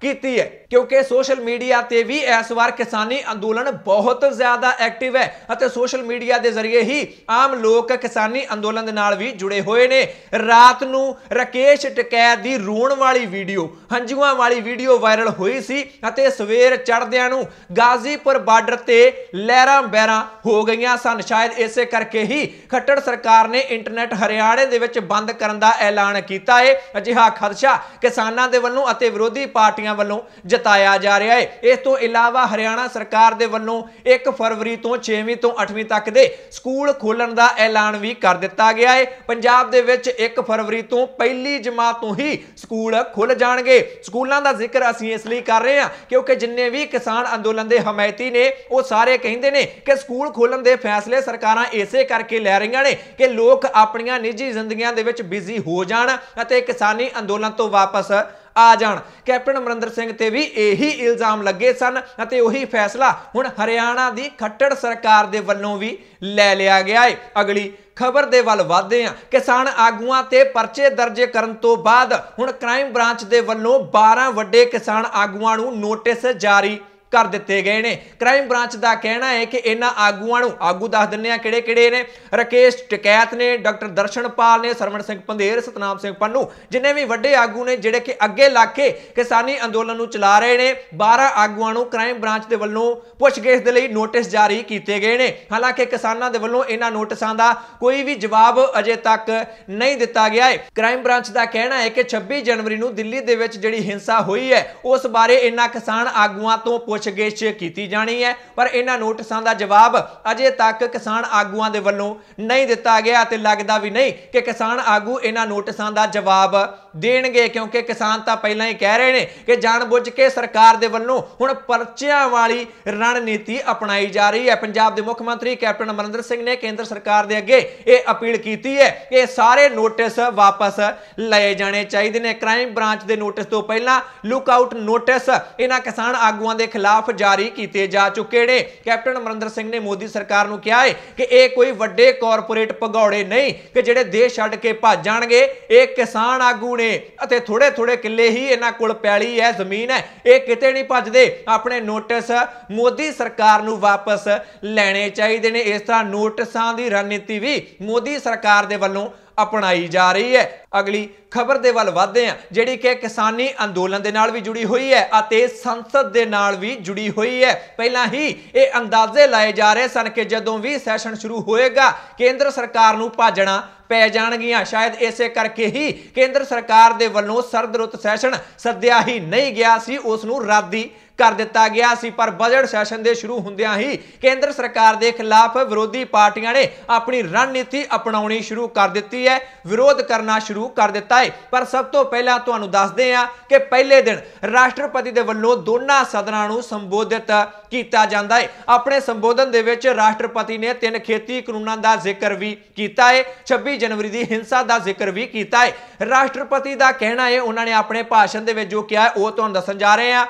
ਕੀਤੀ ਹੈ ਕਿਉਂਕਿ ਸੋਸ਼ਲ ਮੀਡੀਆ ਤੇ ਵੀ ਇਸ ਵਾਰ ਕਿਸਾਨੀ ਅੰਦੋਲਨ ਬਹੁਤ ਜ਼ਿਆਦਾ ਐਕਟਿਵ ਹੈ ਅਤੇ ਸੋਸ਼ਲ ਮੀਡੀਆ ਦੇ ਜ਼ਰੀਏ ਹੀ ਆਮ ਲੋਕ ਕਿਸਾਨੀ ਅੰਦੋਲਨ ਦੇ ਨਾਲ ਵੀ ਜੁੜੇ ਹੋਏ ਨੇ ਰਾਤ ਨੂੰ ਰਕੇਸ਼ ਟਕੈ ਦੀ ਰੋਣ ਵਾਲੀ ਵੀਡੀਓ ਹੰਝੂਆਂ ਵਾਲੀ ਵੀਡੀਓ ਵਾਇਰਲ ਹੋਈ ਸੀ ਅਤੇ ਸਵੇਰ ਚੜ੍ਹਦਿਆਂ ਨੂੰ ਗਾਜ਼ੀਪੁਰ ਬਾਰਡਰ ਤੇ ਲਹਿਰਾਂ ਬਹਿਰਾਂ ਹੋ ਗਈਆਂ ਸਨ ਸ਼ਾਇਦ ਇਸੇ ਕਰਕੇ ਹੀ ਖੱਟੜ ਸਰਕਾਰ ਨੇ ਇੰਟਰਨੈਟ ਹਰਿਆਣੇ ਦੇ ਵਿੱਚ ਬੰਦ ਕਰਨ ਦਾ ਐਲਾਨ ਕੀਤਾ ਹੈ ਅਜਿਹਾ ਖਦਸ਼ਾ ਕਿਸਾਨਾਂ ਦੇ ਵੱਲੋਂ ਅਤੇ ਵਿਰੋਧੀ ਪਾਰਟੀ ਅਧਿਕਾਰੀਆਂ ਵੱਲੋਂ ਜਤਾਇਆ ਜਾ ਰਿਹਾ ਹੈ ਇਸ ਤੋਂ ਇਲਾਵਾ ਹਰਿਆਣਾ ਸਰਕਾਰ ਦੇ ਵੱਲੋਂ 1 ਫਰਵਰੀ ਤੋਂ 6ਵੀਂ ਤੋਂ 8ਵੀਂ ਤੱਕ ਦੇ ਸਕੂਲ ਖੋਲਣ ਦਾ ਐਲਾਨ ਵੀ ਕਰ ਦਿੱਤਾ ਗਿਆ ਹੈ ਪੰਜਾਬ ਦੇ ਵਿੱਚ 1 ਫਰਵਰੀ ਤੋਂ ਪਹਿਲੀ ਜਮਾਤ ਤੋਂ ਹੀ ਸਕੂਲ ਖੁੱਲ ਜਾਣਗੇ ਸਕੂਲਾਂ ਦਾ ਜ਼ਿਕਰ ਅਸੀਂ ਇਸ ਲਈ ਕਰ ਰਹੇ ਹਾਂ ਕਿਉਂਕਿ ਜਿੰਨੇ ਵੀ ਕਿਸਾਨ ਅੰਦੋਲਨ ਦੇ ਹਮਾਇਤੀ ਨੇ ਉਹ ਸਾਰੇ ਕਹਿੰਦੇ ਨੇ ਕਿ ਸਕੂਲ ਖੋਲਣ ਦੇ ਫੈਸਲੇ ਸਰਕਾਰਾਂ ਐਸੇ ਕਰਕੇ ਲੈ ਰਹੀਆਂ ਨੇ ਕਿ ਲੋਕ ਆਪਣੀਆਂ ਨਿੱਜੀ ਜ਼ਿੰਦਗੀਆਂ ਦੇ ਵਿੱਚ ਬਿਜ਼ੀ ਹੋ ਜਾਣ ਅਤੇ ਕਿਸਾਨੀ ਅੰਦੋਲਨ ਤੋਂ ਵਾਪਸ ਆ ਜਾਣ ਕੈਪਟਨ ਅਮਰਿੰਦਰ ਸਿੰਘ ਤੇ ਵੀ ਇਹੀ ਇਲਜ਼ਾਮ ਲੱਗੇ ਸਨ ਅਤੇ ਉਹੀ ਫੈਸਲਾ ਹੁਣ ਹਰਿਆਣਾ ਦੀ ਖੱਟੜ ਸਰਕਾਰ ਦੇ ਵੱਲੋਂ ਵੀ ਲੈ ਲਿਆ ਗਿਆ ਹੈ ਅਗਲੀ ਖਬਰ ਦੇ ਵੱਲ ਵਧਦੇ ਹਾਂ ਕਿਸਾਨ ਆਗੂਆਂ ਤੇ ਪਰਚੇ ਦਰਜ ਕਰਨ ਤੋਂ ਬਾਅਦ ਹੁਣ ਕ੍ਰਾਈਮ ਬ੍ਰਾਂਚ ਦੇ ਵੱਲੋਂ 12 ਵੱਡੇ ਕਿਸਾਨ ਆਗੂਆਂ ਨੂੰ ਨੋਟਿਸ ਜਾਰੀ ਕਰ ਦਿੱਤੇ ਗਏ ਨੇ ਕ੍ਰਾਈਮ ਬ੍ਰਾਂਚ ਦਾ ਕਹਿਣਾ ਹੈ ਕਿ ਇਹਨਾਂ ਆਗੂਆਂ ਨੂੰ ਆਗੂ ਦੱਸ ਦਿੰਨੇ ਆ ਕਿਹੜੇ ਕਿਹੜੇ ਨੇ ਰਕੇਸ਼ ਟਕੈਤ ਨੇ ਡਾਕਟਰ ਦਰਸ਼ਨਪਾਲ ਨੇ ਸਰਵਣ ਸਿੰਘ ਪੰਧੇਰ ਸਤਨਾਮ ਸਿੰਘ ਪੰਨੂ ਜਿੰਨੇ ਵੀ ਵੱਡੇ ਆਗੂ ਨੇ ਜਿਹੜੇ ਕਿ ਅੱਗੇ ਲਾ ਕੇ ਕਿਸਾਨੀ ਅੰਦੋਲਨ ਨੂੰ ਚਲਾ ਰਹੇ ਨੇ 12 ਆਗੂਆਂ ਨੂੰ ਕ੍ਰਾਈਮ ਬ੍ਰਾਂਚ ਦੇ ਵੱਲੋਂ ਪੁੱਛਗਿੱਛ ਦੇ ਲਈ ਨੋਟਿਸ ਜਾਰੀ ਕੀਤੇ ਗਏ ਨੇ ਹਾਲਾਂਕਿ ਕਿਸਾਨਾਂ ਦੇ ਵੱਲੋਂ ਇਹਨਾਂ ਨੋਟਿਸਾਂ ਦਾ ਕੋਈ ਵੀ ਜਵਾਬ ਅਜੇ ਤੱਕ ਨਹੀਂ ਦਿੱਤਾ ਗਿਆ ਹੈ ਕ੍ਰਾਈਮ ਬ੍ਰਾਂਚ ਦਾ ਕਹਿਣਾ ਹੈ ਕਿ 26 ਜਨਵਰੀ ਨੂੰ ਦਿੱਲੀ ਦੇ ਵਿੱਚ ਜਿਹੜੀ ਹਿੰਸਾ ਹੋਈ ਹੈ ਉਸ ਬਾਰੇ ਇਹਨਾਂ ਕਿਸਾਨ ਆਗੂਆਂ ਤੋਂ ਪੁੱਛਗਿੱਛ ਕੀਤੀ ਜਾਣੀ ਹੈ ਪਰ ਇਹਨਾਂ ਨੋਟਿਸਾਂ ਦਾ ਜਵਾਬ ਅਜੇ ਤੱਕ ਕਿਸਾਨ ਆਗੂਆਂ ਦੇ ਵੱਲੋਂ ਨਹੀਂ ਦਿੱਤਾ ਗਿਆ ਤੇ ਲੱਗਦਾ ਵੀ ਨਹੀਂ ਕਿ ਕਿਸਾਨ ਆਗੂ ਇਹਨਾਂ ਨੋਟਿਸਾਂ ਦਾ ਜਵਾਬ ਦੇਣਗੇ ਕਿਉਂਕਿ ਕਿਸਾਨ ਤਾਂ ਪਹਿਲਾਂ ਹੀ ਕਹਿ ਰਹੇ ਨੇ ਕਿ ਜਾਣਬੁੱਝ ਕੇ ਸਰਕਾਰ ਦੇ ਵੱਲੋਂ ਹੁਣ ਪਰਚਿਆਂ ਵਾਲੀ ਰਣਨੀਤੀ ਅਪਣਾਈ ਜਾ ਰਹੀ ਹੈ ਪੰਜਾਬ ਦੇ ਮੁੱਖ ਮੰਤਰੀ ਕੈਪਟਨ ਅਮਰਿੰਦਰ ਸਿੰਘ ਨੇ ਕੇਂਦਰ ਸਰਕਾਰ ਦੇ ਅੱਗੇ ਇਹ ਅਪੀਲ ਕੀਤੀ ਹੈ ਕਿ ਸਾਰੇ ਨੋਟਿਸ ਵਾਪਸ ਲਏ ਜਾਣੇ ਚਾਹੀਦੇ ਨੇ ਕ੍ਰਾਈਮ ਬ੍ਰਾਂਚ ਦੇ ਨੋਟਿਸ ਤੋਂ ਪਹਿਲਾਂ ਲੁੱਕ ਆਊਟ ਨੋਟਿਸ ਇਹਨਾਂ ਕਿਸਾਨ ਆਗੂਆਂ ਦੇ ਖਿਲਾਫ ਜਾਰੀ ਕੀਤੇ ਜਾ ਚੁੱਕੇ ਨੇ ਕੈਪਟਨ ਅਮਰਿੰਦਰ ਸਿੰਘ ਨੇ ਮੋਦੀ ਸਰਕਾਰ ਨੂੰ ਕਿਹਾ ਹੈ ਕਿ ਇਹ ਕੋਈ ਵੱਡੇ ਕਾਰਪੋਰੇਟ ਭਗੌੜੇ ਨਹੀਂ ਕਿ ਜਿਹੜੇ ਦੇਸ਼ ਛੱਡ ਕੇ ਭੱਜ ਜਾਣਗੇ ਇਹ ਕਿਸਾਨ ਆਗੂ ਨੇ ਅਤੇ ਥੋੜੇ ਥੋੜੇ ਕਿੱਲੇ ਹੀ ਇਹਨਾਂ ਕੋਲ ਪੈਲੀ ਹੈ ਜ਼ਮੀਨ ਹੈ ਇਹ ਕਿਤੇ ਨਹੀਂ ਭੱਜਦੇ ਆਪਣੇ ਨੋਟਿਸ ਮੋਦੀ ਸਰਕਾਰ ਨੂੰ ਵਾਪਸ ਲੈਣੇ ਚਾਹੀਦੇ ਨੇ ਇਸ ਤਰ੍ਹਾਂ ਨੋਟਿਸਾਂ ਦੀ ਰਣਨੀਤੀ ਵੀ ਮੋਦੀ ਸਰਕਾਰ ਦੇ ਵੱਲੋਂ ਅਪਣਾਈ ਜਾ ਰਹੀ ਹੈ ਅਗਲੀ ਖਬਰ ਦੇ ਵੱਲ ਵਧਦੇ ਹਾਂ ਜਿਹੜੀ ਕਿ ਕਿਸਾਨੀ ਅੰਦੋਲਨ ਦੇ ਨਾਲ ਵੀ ਜੁੜੀ ਹੋਈ ਹੈ ਅਤੇ ਸੰਸਦ ਦੇ ਨਾਲ ਵੀ ਜੁੜੀ ਹੋਈ ਹੈ ਪਹਿਲਾਂ ਹੀ ਇਹ ਅੰਦਾਜ਼ੇ ਲਾਏ ਜਾ ਰਹੇ ਸਨ ਕਿ ਜਦੋਂ ਵੀ ਸੈਸ਼ਨ ਸ਼ੁਰੂ ਹੋਏਗਾ ਕੇਂਦਰ ਸਰਕਾਰ ਨੂੰ ਭਾਜਣਾ ਪੈ ਜਾਣਗੀਆਂ ਸ਼ਾਇਦ ਇਸੇ ਕਰਕੇ ਹੀ ਕੇਂਦਰ ਸਰਕਾਰ ਦੇ ਵੱਲੋਂ ਸਰਦ ਰੁੱਤ ਸੈਸ਼ਨ ਸੱਦਿਆ ਹੀ ਨਹੀਂ ਗਿਆ ਸੀ ਉਸ ਨੂੰ ਰੱਦ ਦੀ ਕਰ ਦਿੱਤਾ ਗਿਆ ਸੀ ਪਰ ਬਜਟ ਸੈਸ਼ਨ ਦੇ ਸ਼ੁਰੂ ਹੁੰਦਿਆਂ ਹੀ ਕੇਂਦਰ ਸਰਕਾਰ ਦੇ ਖਿਲਾਫ ਵਿਰੋਧੀ ਪਾਰਟੀਆਂ ਨੇ ਆਪਣੀ ਰਣਨੀਤੀ ਅਪਣਾਉਣੀ ਸ਼ੁਰੂ ਕਰ ਦਿੱਤੀ ਹੈ ਵਿਰੋਧ ਕਰਨਾ ਸ਼ੁਰੂ ਕਰ ਦਿੱਤਾ ਹੈ ਪਰ ਸਭ ਤੋਂ ਪਹਿਲਾਂ ਤੁਹਾਨੂੰ ਦੱਸਦੇ ਹਾਂ ਕਿ ਪਹਿਲੇ ਦਿਨ ਰਾਸ਼ਟਰਪਤੀ ਦੇ ਵੱਲੋਂ ਦੋਨਾਂ ਸਦਨਾਂ ਨੂੰ ਸੰਬੋਧਿਤ ਕੀਤਾ ਜਾਂਦਾ ਹੈ ਆਪਣੇ ਸੰਬੋਧਨ ਦੇ ਵਿੱਚ ਰਾਸ਼ਟਰਪਤੀ ਨੇ ਤਿੰਨ ਖੇਤੀ ਕਾਨੂੰਨਾਂ ਦਾ ਜ਼ਿਕਰ ਵੀ ਕੀਤਾ ਹੈ 26 ਜਨਵਰੀ ਦੀ ਹਿੰਸਾ ਦਾ ਜ਼ਿਕਰ ਵੀ ਕੀਤਾ ਹੈ ਰਾਸ਼ਟਰਪਤੀ ਦਾ ਕਹਿਣਾ ਹੈ ਉਹਨਾਂ ਨੇ ਆਪਣੇ ਭਾਸ਼ਣ ਦੇ ਵਿੱਚ ਜੋ ਕਿਹਾ ਉਹ ਤੁਹਾਨੂੰ ਦੱਸਣ ਜਾ ਰਹੇ ਆ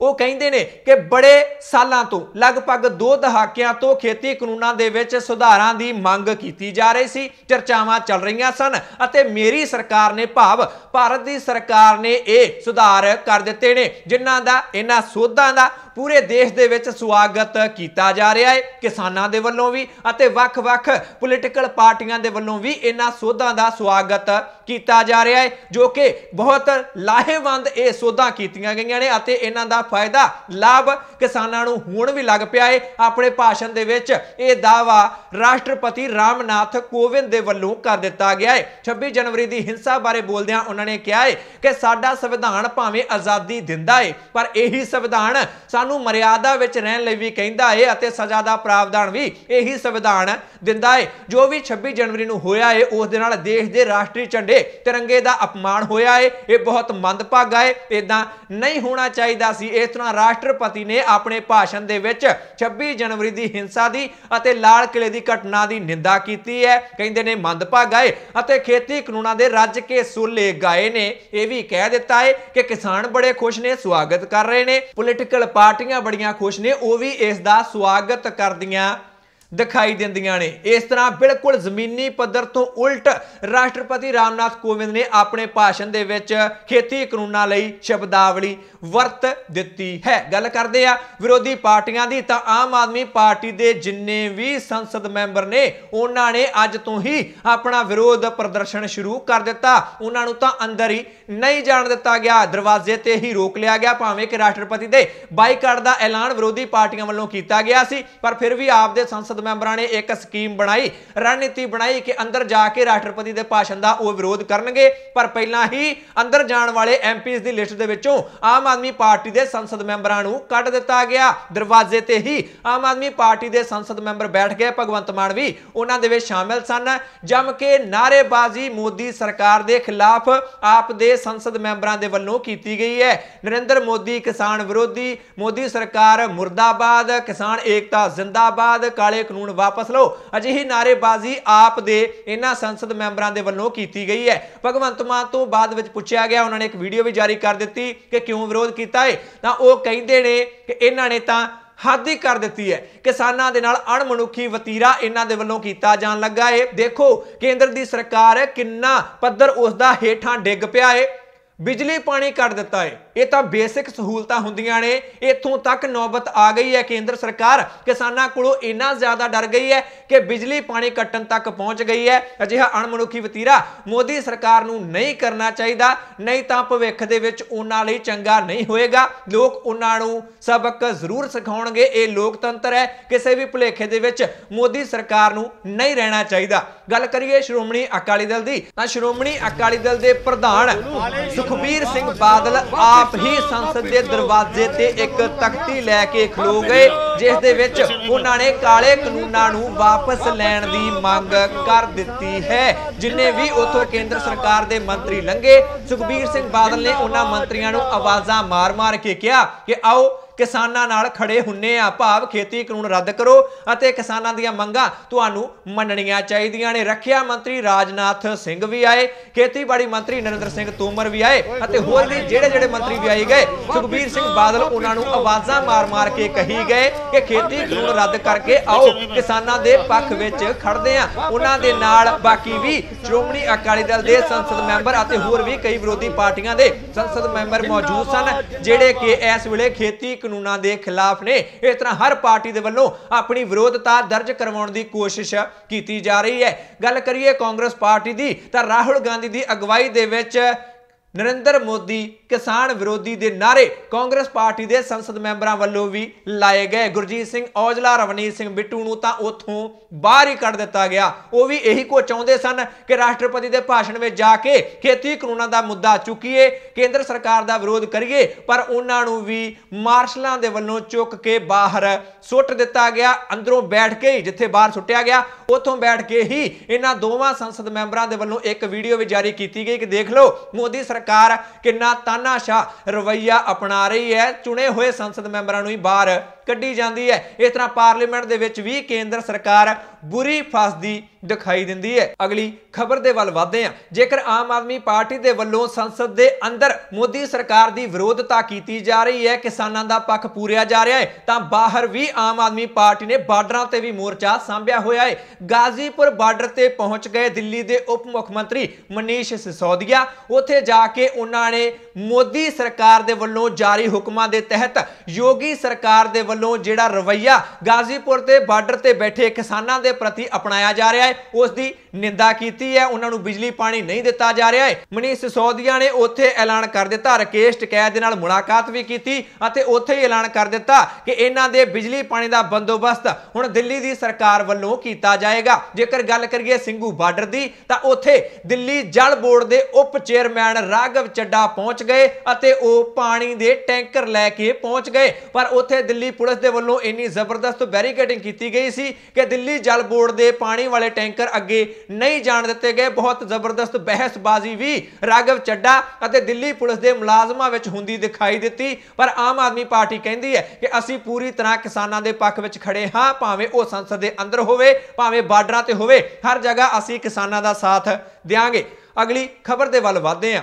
ਉਹ ਕਹਿੰਦੇ ਨੇ ਕਿ ਬੜੇ ਸਾਲਾਂ ਤੋਂ ਲਗਭਗ 2 ਦਹਾਕਿਆਂ ਤੋਂ ਖੇਤੀ ਕਾਨੂੰਨਾਂ ਦੇ ਵਿੱਚ ਸੁਧਾਰਾਂ ਦੀ ਮੰਗ ਕੀਤੀ ਜਾ ਰਹੀ ਸੀ ਚਰਚਾਵਾਂ ਚੱਲ ਰਹੀਆਂ ਸਨ ਅਤੇ ਮੇਰੀ ਸਰਕਾਰ ਨੇ ਭਾਵ ਭਾਰਤ ਦੀ ਸਰਕਾਰ ਨੇ ਇਹ ਸੁਧਾਰ ਕਰ ਦਿੱਤੇ ਨੇ ਜਿਨ੍ਹਾਂ ਦਾ ਇਹਨਾਂ ਸੋਧਾਂ ਦਾ ਪੂਰੇ ਦੇਸ਼ ਦੇ ਵਿੱਚ ਸਵਾਗਤ ਕੀਤਾ ਜਾ ਰਿਹਾ ਹੈ ਕਿਸਾਨਾਂ ਦੇ ਵੱਲੋਂ ਵੀ ਅਤੇ ਵੱਖ-ਵੱਖ ਪੋਲੀਟੀਕਲ ਪਾਰਟੀਆਂ ਦੇ ਵੱਲੋਂ ਵੀ ਇਹਨਾਂ ਸੋਧਾਂ ਦਾ ਸਵਾਗਤ ਕੀਤਾ ਜਾ ਰਿਹਾ ਹੈ ਜੋ ਕਿ ਬਹੁਤ ਲਾਹੇਵੰਦ ਇਹ ਸੋਧਾਂ ਕੀਤੀਆਂ ਗਈਆਂ ਨੇ ਅਤੇ ਇਹਨਾਂ ਦਾ ਫਾਇਦਾ ਲਾਭ ਕਿਸਾਨਾਂ ਨੂੰ ਹੁਣ ਵੀ ਲੱਗ ਪਿਆ ਹੈ ਆਪਣੇ ਭਾਸ਼ਣ ਦੇ ਵਿੱਚ ਇਹ ਦਾਵਾ ਰਾਸ਼ਟਰਪਤੀ ਰਾਮਨਾਥ ਕੋਵਿੰਦ ਦੇ ਵੱਲੋਂ ਕਰ ਦਿੱਤਾ ਗਿਆ ਹੈ 26 ਜਨਵਰੀ ਦੀ ਹਿੰਸਾ ਬਾਰੇ ਬੋਲਦਿਆਂ ਉਹਨਾਂ ਨੇ ਕਿਹਾ ਹੈ ਕਿ ਸਾਡਾ ਸੰਵਿਧਾਨ ਭਾਵੇਂ ਆਜ਼ਾਦੀ ਦਿੰਦਾ ਹੈ ਪਰ ਇਹੀ ਸੰਵਿਧਾਨ ਸਜ਼ਾ ਨੂੰ ਮਰਿਆਦਾ ਵਿੱਚ ਰਹਿਣ ਲਈ ਵੀ ਕਹਿੰਦਾ ਏ ਅਤੇ ਸਜ਼ਾ ਦਾ ਪ੍ਰਾਵਧਾਨ ਵੀ ਇਹੀ ਸੰਵਿਧਾਨ ਦਿੰਦਾ ਏ ਜੋ ਵੀ 26 ਜਨਵਰੀ ਨੂੰ ਹੋਇਆ ਏ ਉਸ ਦੇ ਨਾਲ ਦੇਸ਼ ਦੇ ਰਾਸ਼ਟਰੀ ਝੰਡੇ ਤਿਰੰਗੇ ਦਾ ਅਪਮਾਨ ਹੋਇਆ ਏ ਇਹ ਬਹੁਤ ਮੰਦਭਾਗਾ ਏ ਇਦਾਂ ਨਹੀਂ ਹੋਣਾ ਚਾਹੀਦਾ ਸੀ ਇਸ ਤਰ੍ਹਾਂ ਰਾਸ਼ਟਰਪਤੀ ਨੇ ਆਪਣੇ ਭਾਸ਼ਣ ਦੇ ਵਿੱਚ 26 ਜਨਵਰੀ ਦੀ ਹਿੰਸਾ ਦੀ ਅਤੇ ਲਾਲ ਕਿਲੇ ਦੀ ਘਟਨਾ ਦੀ ਨਿੰਦਾ ਕੀਤੀ ਹੈ ਕਹਿੰਦੇ ਨੇ ਮੰਦਭਾਗਾ ਏ ਅਤੇ ਖੇਤੀ ਕਾਨੂੰਨਾਂ ਦੇ ਰੱਜ ਕੇ ਸੁਲੇ ਗਾਏ ਨੇ ਇਹ ਵੀ ਕਹਿ ਦਿੱਤਾ ਏ ਕਿ ਕਿਸਾਨ ਬੜੇ ਖੁਸ਼ ਨੇ ਸਵਾਗਤ ਕਰ ਰਹੇ ਨੇ ਪੋਲੀਟੀਕਲ ਪਾਰਟੀ ਪਾਰਟੀਆਂ ਬੜੀਆਂ ਖੁਸ਼ ਨੇ ਉਹ ਵੀ ਇਸ ਦਾ ਸਵਾਗਤ ਕਰਦੀਆਂ ਦਿਖਾਈ ਦਿੰਦੀਆਂ ਨੇ ਇਸ ਤਰ੍ਹਾਂ ਬਿਲਕੁਲ ਜ਼ਮੀਨੀ ਪੱਧਰ ਤੋਂ ਉਲਟ ਰਾਸ਼ਟਰਪਤੀ ਰਾਮਨਾਥ ਕੋਵਿੰਦ ਨੇ ਆਪਣੇ ਭਾਸ਼ਣ ਦੇ ਵਿੱਚ ਖੇਤੀ ਕਾਨੂੰਨਾਂ ਲਈ ਸ਼ਬਦਾਵਲੀ ਵਰਤ ਦਿੱਤੀ ਹੈ ਗੱਲ ਕਰਦੇ ਆ ਵਿਰੋਧੀ ਪਾਰਟੀਆਂ ਦੀ ਤਾਂ ਆਮ ਆਦਮੀ ਪਾਰਟੀ ਦੇ ਜਿੰਨੇ ਵੀ ਸੰਸਦ ਮੈਂਬਰ ਨੇ ਉਹਨਾਂ ਨੇ ਅੱਜ ਤੋਂ ਹੀ ਆਪਣਾ ਵਿਰੋਧ ਪ੍ਰਦਰਸ਼ਨ ਸ਼ੁਰੂ ਕਰ ਦਿੱਤਾ ਉਹਨਾਂ ਨੂੰ ਤਾਂ ਅੰਦਰ ਹੀ ਨਹੀਂ ਜਾਣ ਦਿੱਤਾ ਗਿਆ ਦਰਵਾਜ਼ੇ ਤੇ ਹੀ ਰੋਕ ਲਿਆ ਗਿਆ ਭਾਵੇਂ ਕਿ ਰਾਸ਼ਟਰਪਤੀ ਦੇ ਬਾਈਕਾਟ ਦਾ ਐਲਾਨ ਵਿਰੋਧੀ ਪਾਰਟੀਆਂ ਵੱਲੋਂ ਕੀਤਾ ਗਿਆ ਸੀ ਪਰ ਫਿਰ ਵੀ ਆਪ ਦੇ ਸੰਸਦ ਮੈਂਬਰਾਂ ਨੇ ਇੱਕ ਸਕੀਮ ਬਣਾਈ ਰਣਨੀਤੀ ਬਣਾਈ ਕਿ ਅੰਦਰ ਜਾ ਕੇ ਰਾਸ਼ਟਰਪਤੀ ਦੇ ਭਾਸ਼ਣ ਦਾ ਉਹ ਵਿਰੋਧ ਕਰਨਗੇ ਪਰ ਪਹਿਲਾਂ ਹੀ ਅੰਦਰ ਜਾਣ ਵਾਲੇ ਐਮਪੀਜ਼ ਦੀ ਲਿਸਟ ਦੇ ਵਿੱਚੋਂ ਆਮ ਆਦਮੀ ਪਾਰਟੀ ਦੇ ਸੰਸਦ ਮੈਂਬਰਾਂ ਨੂੰ ਕੱਢ ਦਿੱਤਾ ਗਿਆ ਦਰਵਾਜ਼ੇ ਤੇ ਹੀ ਆਮ ਆਦਮੀ ਪਾਰਟੀ ਦੇ ਸੰਸਦ ਮੈਂਬਰ ਬੈਠ ਗਏ ਭਗਵੰਤ ਮਾਨ ਵੀ ਉਹਨਾਂ ਦੇ ਵਿੱਚ ਸ਼ਾਮਿਲ ਸਨ ਜਮ ਕੇ ਨਾਰੇਬਾਜ਼ੀ ਮੋਦੀ ਸਰਕਾਰ ਦੇ ਖਿਲਾਫ ਆਪ ਦੇ ਸੰਸਦ ਮੈਂਬਰਾਂ ਦੇ ਵੱਲੋਂ ਕੀਤੀ ਗਈ ਹੈ ਨਰਿੰਦਰ ਮੋਦੀ ਕਿਸਾਨ ਵਿਰੋਧੀ ਮੋਦੀ ਸਰਕਾਰ ਮੁਰਦਾਬਾਦ ਕਿਸਾਨ ਏਕਤਾ ਜ਼ਿੰਦਾਬਾਦ ਕਾਲੇ ਕਾਨੂੰਨ ਵਾਪਸ ਲਓ ਅਜਿਹੀ ਨਾਰੇਬਾਜ਼ੀ ਆਪ ਦੇ ਇਹਨਾਂ ਸੰਸਦ ਮੈਂਬਰਾਂ ਦੇ ਵੱਲੋਂ ਕੀਤੀ ਗਈ ਹੈ ਭਗਵੰਤ ਮਾਨ ਤੋਂ ਬਾਅਦ ਵਿੱਚ ਪੁੱਛਿਆ ਗਿਆ ਉਹਨਾਂ ਨੇ ਇੱਕ ਵੀਡੀਓ ਵੀ ਜਾਰੀ ਕਰ ਦਿੱਤੀ ਕਿ ਕਿਉਂ ਵਿਰੋਧ ਕੀਤਾ ਹੈ ਤਾਂ ਉਹ ਕਹਿੰਦੇ ਨੇ ਕਿ ਇਹਨਾਂ ਨੇ ਤਾਂ ਹੱਦ ਹੀ ਕਰ ਦਿੱਤੀ ਹੈ ਕਿਸਾਨਾਂ ਦੇ ਨਾਲ ਅਣਮਨੁੱਖੀ ਵਤੀਰਾ ਇਹਨਾਂ ਦੇ ਵੱਲੋਂ ਕੀਤਾ ਜਾਣ ਲੱਗਾ ਹੈ ਦੇਖੋ ਕੇਂਦਰ ਦੀ ਸਰਕਾਰ ਕਿੰਨਾ ਪੱਧਰ ਉਸ ਦਾ ਹੇਠਾਂ ਡਿੱਗ ਪਿਆ ਹੈ ਬਿਜਲੀ ਪਾਣੀ ਕੱਟ ਦਿੱਤਾ ਏ ਇਹ ਤਾਂ ਬੇਸਿਕ ਸਹੂਲਤਾਂ ਹੁੰਦੀਆਂ ਨੇ ਇੱਥੋਂ ਤੱਕ ਨੌਬਤ ਆ ਗਈ ਹੈ ਕੇਂਦਰ ਸਰਕਾਰ ਕਿਸਾਨਾਂ ਕੋਲੋਂ ਇੰਨਾ ਜ਼ਿਆਦਾ ਡਰ ਗਈ ਹੈ ਕਿ ਬਿਜਲੀ ਪਾਣੀ ਕੱਟਣ ਤੱਕ ਪਹੁੰਚ ਗਈ ਹੈ ਅਜਿਹਾ ਅਣਮਨੁੱਖੀ ਵਤੀਰਾ ਮੋਦੀ ਸਰਕਾਰ ਨੂੰ ਨਹੀਂ ਕਰਨਾ ਚਾਹੀਦਾ ਨਹੀਂ ਤਾਂ ਭਵਿੱਖ ਦੇ ਵਿੱਚ ਉਹਨਾਂ ਲਈ ਚੰਗਾ ਨਹੀਂ ਹੋਏਗਾ ਲੋਕ ਉਹਨਾਂ ਨੂੰ ਸਬਕ ਜ਼ਰੂਰ ਸਿਖਾਉਣਗੇ ਇਹ ਲੋਕਤੰਤਰ ਹੈ ਕਿਸੇ ਵੀ ਭੁਲੇਖੇ ਦੇ ਵਿੱਚ ਮੋਦੀ ਸਰਕਾਰ ਨੂੰ ਨਹੀਂ ਰਹਿਣਾ ਚਾਹੀਦਾ ਗੱਲ ਕਰੀਏ ਸ਼੍ਰੋਮਣੀ ਅਕਾਲੀ ਦਲ ਦੀ ਤਾਂ ਸ਼੍ਰੋਮਣੀ ਅਕਾਲੀ ਦਲ ਦੇ ਪ੍ਰਧਾਨ ਸੁਖਬੀਰ ਸਿੰਘ ਬਾਦਲ ਆਪ ਹੀ ਸੰਸਦ ਦੇ ਦਰਵਾਜ਼ੇ ਤੇ ਇੱਕ ਤਖਤੀ ਲੈ ਕੇ ਖਲੋ ਗਏ ਜਿਸ ਦੇ ਵਿੱਚ ਉਹਨਾਂ ਨੇ ਕਾਲੇ ਕਾਨੂੰਨਾਂ ਨੂੰ ਵਾਪਸ ਲੈਣ ਦੀ ਮੰਗ ਕਰ ਦਿੱਤੀ ਹੈ ਜਿਨੇ ਵੀ ਉਥੋਂ ਕੇਂਦਰ ਸਰਕਾਰ ਦੇ ਮੰਤਰੀ ਲੰਗੇ ਸੁਖਬੀਰ ਸਿੰਘ ਬਾਦਲ ਨੇ ਉਹਨਾਂ ਮੰਤਰੀਆਂ ਨੂੰ ਆਵਾਜ਼ਾਂ ਮਾਰ-ਮਾਰ ਕੇ ਕਿਹਾ ਕਿ ਆਓ ਕਿਸਾਨਾਂ ਨਾਲ ਖੜੇ ਹੁੰਨੇ ਆ ਭਾਵ ਖੇਤੀ ਕਾਨੂੰਨ ਰੱਦ ਕਰੋ ਅਤੇ ਕਿਸਾਨਾਂ ਦੀਆਂ ਮੰਗਾਂ ਤੁਹਾਨੂੰ ਮੰਨਣੀਆਂ ਚਾਹੀਦੀਆਂ ਨੇ ਰੱਖਿਆ ਮੰਤਰੀ ਰਾਜਨਾਥ ਸਿੰਘ ਵੀ ਆਏ ਖੇਤੀਬਾੜੀ ਮੰਤਰੀ ਨਰਿੰਦਰ ਸਿੰਘ ਤੋਮਰ ਵੀ ਆਏ ਅਤੇ ਹੋਰ ਵੀ ਜਿਹੜੇ ਜਿਹੜੇ ਮੰਤਰੀ ਵੀ ਆਏ ਗਏ ਸੁਖਬੀਰ ਸਿੰਘ ਬਾਦਲ ਉਹਨਾਂ ਨੂੰ ਆਵਾਜ਼ਾਂ ਮਾਰ-ਮਾਰ ਕੇ ਕਹੀ ਗਏ ਕਿ ਖੇਤੀ ਕਾਨੂੰਨ ਰੱਦ ਕਰਕੇ ਆਓ ਕਿਸਾਨਾਂ ਦੇ ਪੱਖ ਵਿੱਚ ਖੜਦੇ ਆ ਉਹਨਾਂ ਦੇ ਨਾਲ ਬਾਕੀ ਵੀ ਚੋਮਣੀ ਅਕਾਲੀ ਦਲ ਦੇ ਸੰਸਦ ਮੈਂਬਰ ਅਤੇ ਹੋਰ ਵੀ ਕਈ ਵਿਰੋਧੀ ਪਾਰਟੀਆਂ ਦੇ ਸੰਸਦ ਮੈਂਬਰ ਮੌਜੂਦ ਸਨ ਜਿਹੜੇ ਕਿ ਇਸ ਵੇਲੇ ਖੇਤੀ ਕਾਨੂੰਨਾਂ ਦੇ ਖਿਲਾਫ ਨੇ ਇਸ ਤਰ੍ਹਾਂ ਹਰ ਪਾਰਟੀ ਦੇ ਵੱਲੋਂ ਆਪਣੀ ਵਿਰੋਧਤਾ ਦਰਜ ਕਰਵਾਉਣ ਦੀ ਕੋਸ਼ਿਸ਼ ਕੀਤੀ ਜਾ ਰਹੀ ਹੈ ਗੱਲ ਕਰੀਏ ਕਾਂਗਰਸ ਪਾਰਟੀ ਦੀ ਤਾਂ ਰਾਹੁਲ ਗਾਂਧੀ ਦੀ ਅਗਵਾਈ ਦੇ ਵਿੱਚ ਨਰਿੰਦਰ ਮੋਦੀ ਕਿਸਾਨ ਵਿਰੋਧੀ ਦੇ ਨਾਰੇ ਕਾਂਗਰਸ ਪਾਰਟੀ ਦੇ ਸੰਸਦ ਮੈਂਬਰਾਂ ਵੱਲੋਂ ਵੀ ਲਾਏ ਗਏ ਗੁਰਜੀਤ ਸਿੰਘ ਔਜਲਾ ਰਵਨੀਤ ਸਿੰਘ ਬਿੱਟੂ ਨੂੰ ਤਾਂ ਉੱਥੋਂ ਬਾਹਰ ਹੀ ਕੱਢ ਦਿੱਤਾ ਗਿਆ ਉਹ ਵੀ ਇਹੀ ਕੋ ਚਾਹੁੰਦੇ ਸਨ ਕਿ ਰਾਸ਼ਟਰਪਤੀ ਦੇ ਭਾਸ਼ਣ ਵਿੱਚ ਜਾ ਕੇ ਖੇਤੀ ਕਾਨੂੰਨਾਂ ਦਾ ਮੁੱਦਾ ਚੁੱਕੀਏ ਕੇਂਦਰ ਸਰਕਾਰ ਦਾ ਵਿਰੋਧ ਕਰੀਏ ਪਰ ਉਹਨਾਂ ਨੂੰ ਵੀ ਮਾਰਸ਼ਲਾਂ ਦੇ ਵੱਲੋਂ ਚੁੱਕ ਕੇ ਬਾਹਰ ਸੁੱਟ ਦਿੱਤਾ ਗਿਆ ਅੰਦਰੋਂ ਬੈਠ ਕੇ ਜਿੱਥੇ ਬਾਹਰ ਸੁੱਟਿਆ ਗਿਆ ਉੱਥੋਂ ਬੈਠ ਕੇ ਹੀ ਇਹਨਾਂ ਦੋਵਾਂ ਸੰਸਦ ਮੈਂਬਰਾਂ ਦੇ ਵੱਲੋਂ ਇੱਕ ਵੀਡੀਓ ਵੀ ਜਾਰੀ ਕੀਤੀ ਗਈ ਕਿ ਦੇਖ ਲਓ ਮੋਦੀ ਸਰਕਾਰ ਕਿੰਨਾ ਤਨ ਤਾਨਾਸ਼ਾਹ ਰਵਈਆ ਅਪਣਾ ਰਹੀ ਹੈ ਚੁਣੇ ਹੋਏ ਸੰਸਦ ਮੈਂਬਰਾਂ ਨੂੰ ਹੀ ਬਾਹਰ ਕੱਢੀ ਜਾਂਦੀ ਹੈ ਇਸ ਤਰ੍ਹਾਂ ਪਾਰਲੀਮੈਂਟ ਦੇ ਵਿੱਚ ਵੀ ਕੇਂਦਰ ਸਰਕਾਰ ਬੁਰੀ ਫਸਦੀ ਦਿਖਾਈ ਦਿੰਦੀ ਹੈ ਅਗਲੀ ਖਬਰ ਦੇ ਵੱਲ ਵਧਦੇ ਹਾਂ ਜੇਕਰ ਆਮ ਆਦਮੀ ਪਾਰਟੀ ਦੇ ਵੱਲੋਂ ਸੰਸਦ ਦੇ ਅੰਦਰ ਮੋਦੀ ਸਰਕਾਰ ਦੀ ਵਿਰੋਧਤਾ ਕੀਤੀ ਜਾ ਰਹੀ ਹੈ ਕਿਸਾਨਾਂ ਦਾ ਪੱਖ ਪੂਰਿਆ ਜਾ ਰਿਹਾ ਹੈ ਤਾਂ ਬਾਹਰ ਵੀ ਆਮ ਆਦਮੀ ਪਾਰਟੀ ਨੇ ਬਾਰਡਰਾਂ ਤੇ ਵੀ ਮੋਰਚਾ ਸਾਂਭਿਆ ਹੋਇਆ ਹੈ ਗਾਜ਼ੀਪੁਰ ਬਾਰਡਰ ਤੇ ਪਹੁੰਚ ਗਏ ਦਿੱਲੀ ਦੇ ਉਪ ਮੁੱਖ ਮੰਤਰੀ ਮਨੀਸ਼ ਸਿਸੋਦੀਆ ਉੱਥੇ ਜਾ ਕੇ ਉਹਨਾਂ ਨੇ ਮੋਦੀ ਸਰਕਾਰ ਦੇ ਵੱਲੋਂ ਜਾਰੀ ਹੁਕਮਾਂ ਦੇ ਤਹਿਤ ਯੋਗੀ ਸਰਕਾਰ ਦੇ ਵੱਲੋਂ ਜਿਹੜਾ ਰਵਈਆ ਗਾਜ਼ੀਪੁਰ ਤੇ ਬਾਰਡਰ ਤੇ ਬੈਠੇ ਕਿਸਾਨਾਂ ਦੇ ਪ੍ਰਤੀ ਅਪਣਾਇਆ ਜਾ ਰਿਹਾ ਹੈ ਉਸ ਦੀ ਨਿੰਦਾ ਕੀਤੀ ਹੈ ਉਹਨਾਂ ਨੂੰ ਬਿਜਲੀ ਪਾਣੀ ਨਹੀਂ ਦਿੱਤਾ ਜਾ ਰਿਹਾ ਹੈ ਮਨੀਸ਼ ਸਿਸੋਦੀਆ ਨੇ ਉੱਥੇ ਐਲਾਨ ਕਰ ਦਿੱਤਾ ਰਕੇਸ਼ ਟਕੈ ਦੇ ਨਾਲ ਮੁਲਾਕਾਤ ਵੀ ਕੀਤੀ ਅਤੇ ਉੱਥੇ ਹੀ ਐਲਾਨ ਕਰ ਦਿੱਤਾ ਕਿ ਇਹਨਾਂ ਦੇ ਬਿਜਲੀ ਪਾਣੀ ਦਾ ਬੰਦੋਬਸਤ ਹੁਣ ਦਿੱਲੀ ਦੀ ਸਰਕਾਰ ਵੱਲੋਂ ਕੀਤਾ ਜਾਏਗਾ ਜੇਕਰ ਗੱਲ ਕਰੀਏ ਸਿੰਘੂ ਬਾਰਡਰ ਦੀ ਤਾਂ ਉੱਥੇ ਦਿੱਲੀ ਜਲ ਬੋਰਡ ਦੇ ਉਪ ਚੇਅਰਮੈਨ ਰਾਘਵ ਚੱਡਾ ਪਹੁੰਚ ਗਏ ਅਤੇ ਉਹ ਪਾਣੀ ਦੇ ਟੈਂਕਰ ਲੈ ਕੇ ਪਹੁੰਚ ਗਏ ਪਰ ਉੱਥੇ ਦਿੱਲੀ ਪੁਲਿਸ ਦੇ ਵੱਲੋਂ ਇੰਨੀ ਜ਼ਬਰਦਸਤ ਬੈਰੀਕੇਡਿੰਗ ਕੀਤੀ ਗਈ ਸੀ ਕਿ ਦਿੱਲੀ ਜਲ ਬੋਰਡ ਦੇ ਪਾਣੀ ਵਾਲੇ ਟੈਂਕਰ ਅੱਗੇ ਨਹੀਂ ਜਾਣ ਦਿੱਤੇ ਗਏ ਬਹੁਤ ਜ਼ਬਰਦਸਤ ਬਹਿਸਬਾਜ਼ੀ ਵੀ ਰਾਗਵ ਚੱਡਾ ਅਤੇ ਦਿੱਲੀ ਪੁਲਿਸ ਦੇ ਮੁਲਾਜ਼ਮਾਂ ਵਿੱਚ ਹੁੰਦੀ ਦਿਖਾਈ ਦਿੱਤੀ ਪਰ ਆਮ ਆਦਮੀ ਪਾਰਟੀ ਕਹਿੰਦੀ ਹੈ ਕਿ ਅਸੀਂ ਪੂਰੀ ਤਰ੍ਹਾਂ ਕਿਸਾਨਾਂ ਦੇ ਪੱਖ ਵਿੱਚ ਖੜੇ ਹਾਂ ਭਾਵੇਂ ਉਹ ਸੰਸਦ ਦੇ ਅੰਦਰ ਹੋਵੇ ਭਾਵੇਂ ਬਾਰਡਰਾਂ ਤੇ ਹੋਵੇ ਹਰ ਜਗ੍ਹਾ ਅਸੀਂ ਕਿਸਾਨਾਂ ਦਾ ਸਾਥ ਦਿਆਂਗੇ ਅਗਲੀ ਖਬਰ ਦੇ ਵੱਲ ਵਧਦੇ ਹਾਂ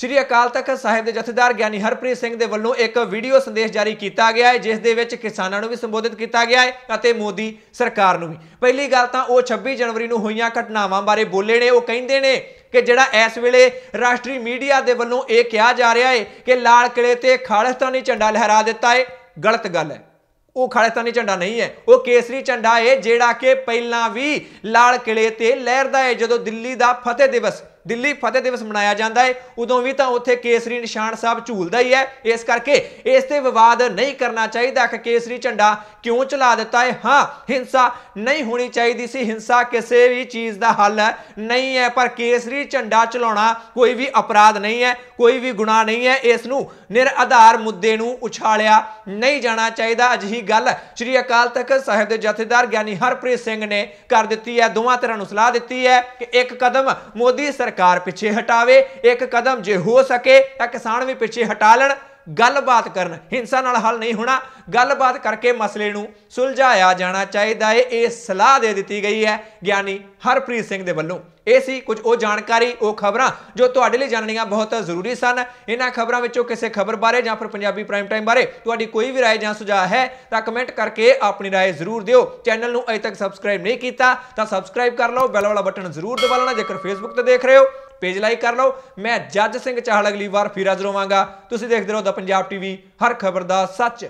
ਸ਼੍ਰੀ ਅਕਾਲ ਤਖਤ ਸਾਹਿਬ ਦੇ ਜਥੇਦਾਰ ਗਿਆਨੀ ਹਰਪ੍ਰੀਤ ਸਿੰਘ ਦੇ ਵੱਲੋਂ ਇੱਕ ਵੀਡੀਓ ਸੰਦੇਸ਼ ਜਾਰੀ ਕੀਤਾ ਗਿਆ ਹੈ ਜਿਸ ਦੇ ਵਿੱਚ ਕਿਸਾਨਾਂ ਨੂੰ ਵੀ ਸੰਬੋਧਿਤ ਕੀਤਾ ਗਿਆ ਹੈ ਅਤੇ ਮੋਦੀ ਸਰਕਾਰ ਨੂੰ ਵੀ ਪਹਿਲੀ ਗੱਲ ਤਾਂ ਉਹ 26 ਜਨਵਰੀ ਨੂੰ ਹੋਈਆਂ ਘਟਨਾਵਾਂ ਬਾਰੇ ਬੋਲੇ ਨੇ ਉਹ ਕਹਿੰਦੇ ਨੇ ਕਿ ਜਿਹੜਾ ਇਸ ਵੇਲੇ ਰਾਸ਼ਟਰੀ ਮੀਡੀਆ ਦੇ ਵੱਲੋਂ ਇਹ ਕਿਹਾ ਜਾ ਰਿਹਾ ਹੈ ਕਿ ਲਾਲ ਕਿਲੇ ਤੇ ਖਾਲਿਸਤਾਨੀ ਝੰਡਾ ਲਹਿਰਾ ਦਿੱਤਾ ਹੈ ਗਲਤ ਗੱਲ ਹੈ ਉਹ ਖਾਲਿਸਤਾਨੀ ਝੰਡਾ ਨਹੀਂ ਹੈ ਉਹ ਕੇਸਰੀ ਝੰਡਾ ਹੈ ਜਿਹੜਾ ਕਿ ਪਹਿਲਾਂ ਵੀ ਲਾਲ ਕਿਲੇ ਤੇ ਲਹਿਰਦਾ ਹੈ ਜਦੋਂ ਦਿੱਲੀ ਦਾ ਫਤਿਹ ਦਿਵਸ ਦਿੱਲੀ ਫਤਿਹ ਦਿਵਸ ਮਨਾਇਆ ਜਾਂਦਾ ਹੈ ਉਦੋਂ ਵੀ ਤਾਂ ਉੱਥੇ ਕੇਸਰੀ ਨਿਸ਼ਾਨ ਸਾਹਿਬ ਝੂਲਦਾ ਹੀ ਹੈ ਇਸ ਕਰਕੇ ਇਸ ਤੇ ਵਿਵਾਦ ਨਹੀਂ ਕਰਨਾ ਚਾਹੀਦਾ ਕਿ ਕੇਸਰੀ ਝੰਡਾ ਕਿਉਂ ਚਲਾ ਦਿੱਤਾ ਹੈ ਹਾਂ ਹਿੰਸਾ ਨਹੀਂ ਹੋਣੀ ਚਾਹੀਦੀ ਸੀ ਹਿੰਸਾ ਕਿਸੇ ਵੀ ਚੀਜ਼ ਦਾ ਹੱਲ ਨਹੀਂ ਹੈ ਪਰ ਕੇਸਰੀ ਝੰਡਾ ਚਲਾਉਣਾ ਕੋਈ ਵੀ ਅਪਰਾਧ ਨਹੀਂ ਹੈ ਕੋਈ ਵੀ ਗੁਨਾਹ ਨਹੀਂ ਹੈ ਇਸ ਨੂੰ ਨਿਰਆਧਾਰ ਮੁੱਦੇ ਨੂੰ ਉਛਾਲਿਆ ਨਹੀਂ ਜਾਣਾ ਚਾਹੀਦਾ ਅਜਿਹੀ ਗੱਲ ਸ੍ਰੀ ਅਕਾਲ ਤਖਤ ਸਾਹਿਬ ਦੇ ਜਥੇਦਾਰ ਗਿਆਨੀ ਹਰਪ੍ਰੀਤ ਸਿੰਘ ਨੇ ਕਰ ਦਿੱਤੀ ਹੈ ਦੋਵਾਂ ਤਰ੍ਹਾਂ ਨੂੰ ਸਲਾਹ ਦਿੱਤੀ ਹੈ ਕਿ ਇੱਕ ਕਦਮ ਮੋਦੀ ਸਰਕਾਰ ਪਿੱਛੇ ਹਟਾਵੇ ਇੱਕ ਕਦਮ ਜੇ ਹੋ ਸਕੇ ਤਾਂ ਕਿਸਾਨ ਵੀ ਪਿੱਛੇ ਹਟਾ ਲੈਣ ਗੱਲਬਾਤ ਕਰਨ ਹਿੰਸਾ ਨਾਲ ਹੱਲ ਨਹੀਂ ਹੋਣਾ ਗੱਲਬਾਤ ਕਰਕੇ ਮਸਲੇ ਨੂੰ ਸੁਲਝਾਇਆ ਜਾਣਾ ਚਾਹੀਦਾ ਹੈ ਇਹ ਸਲਾਹ ਦੇ ਦਿੱਤੀ ਗਈ ਹੈ ਗਿਆਨੀ ਹਰਪ੍ਰੀਤ ਸਿੰਘ ਦੇ ਵੱਲੋਂ ਇਹ ਸੀ ਕੁਝ ਉਹ ਜਾਣਕਾਰੀ ਉਹ ਖਬਰਾਂ ਜੋ ਤੁਹਾਡੇ ਲਈ ਜਾਣਨੀਆਂ ਬਹੁਤ ਜ਼ਰੂਰੀ ਸਨ ਇਹਨਾਂ ਖਬਰਾਂ ਵਿੱਚੋਂ ਕਿਸੇ ਖਬਰ ਬਾਰੇ ਜਾਂ ਫਿਰ ਪੰਜਾਬੀ ਪ੍ਰਾਈਮ ਟਾਈਮ ਬਾਰੇ ਤੁਹਾਡੀ ਕੋਈ ਵੀ رائے ਜਾਂ ਸੁਝਾਅ ਹੈ ਤਾਂ ਕਮੈਂਟ ਕਰਕੇ ਆਪਣੀ رائے ਜ਼ਰੂਰ ਦਿਓ ਚੈਨਲ ਨੂੰ ਅਜੇ ਤੱਕ ਸਬਸਕ੍ਰਾਈਬ ਨਹੀਂ ਕੀਤਾ ਤਾਂ ਸਬਸਕ੍ਰਾਈਬ ਕਰ ਲਓ ਬੈਲ ਵਾਲਾ ਬਟਨ ਜ਼ਰੂਰ ਦਬਾ ਲੈਣਾ ਜੇਕਰ ਫੇਸਬੁੱਕ ਤੇ ਦੇਖ ਰਹੇ ਹੋ ਪੇਜ ਲਾਈਕ ਕਰ ਲਓ ਮੈਂ ਜੱਜ ਸਿੰਘ ਚਾਹਲ ਅਗਲੀ ਵਾਰ ਫਿਰ ਹਾਜ਼ਰ ਹੋਵਾਂਗਾ ਤੁਸੀਂ ਦੇਖਦੇ ਰਹੋ ਦਾ ਪੰਜਾਬ ਟੀਵੀ ਹਰ ਖਬਰ ਦਾ ਸੱਚ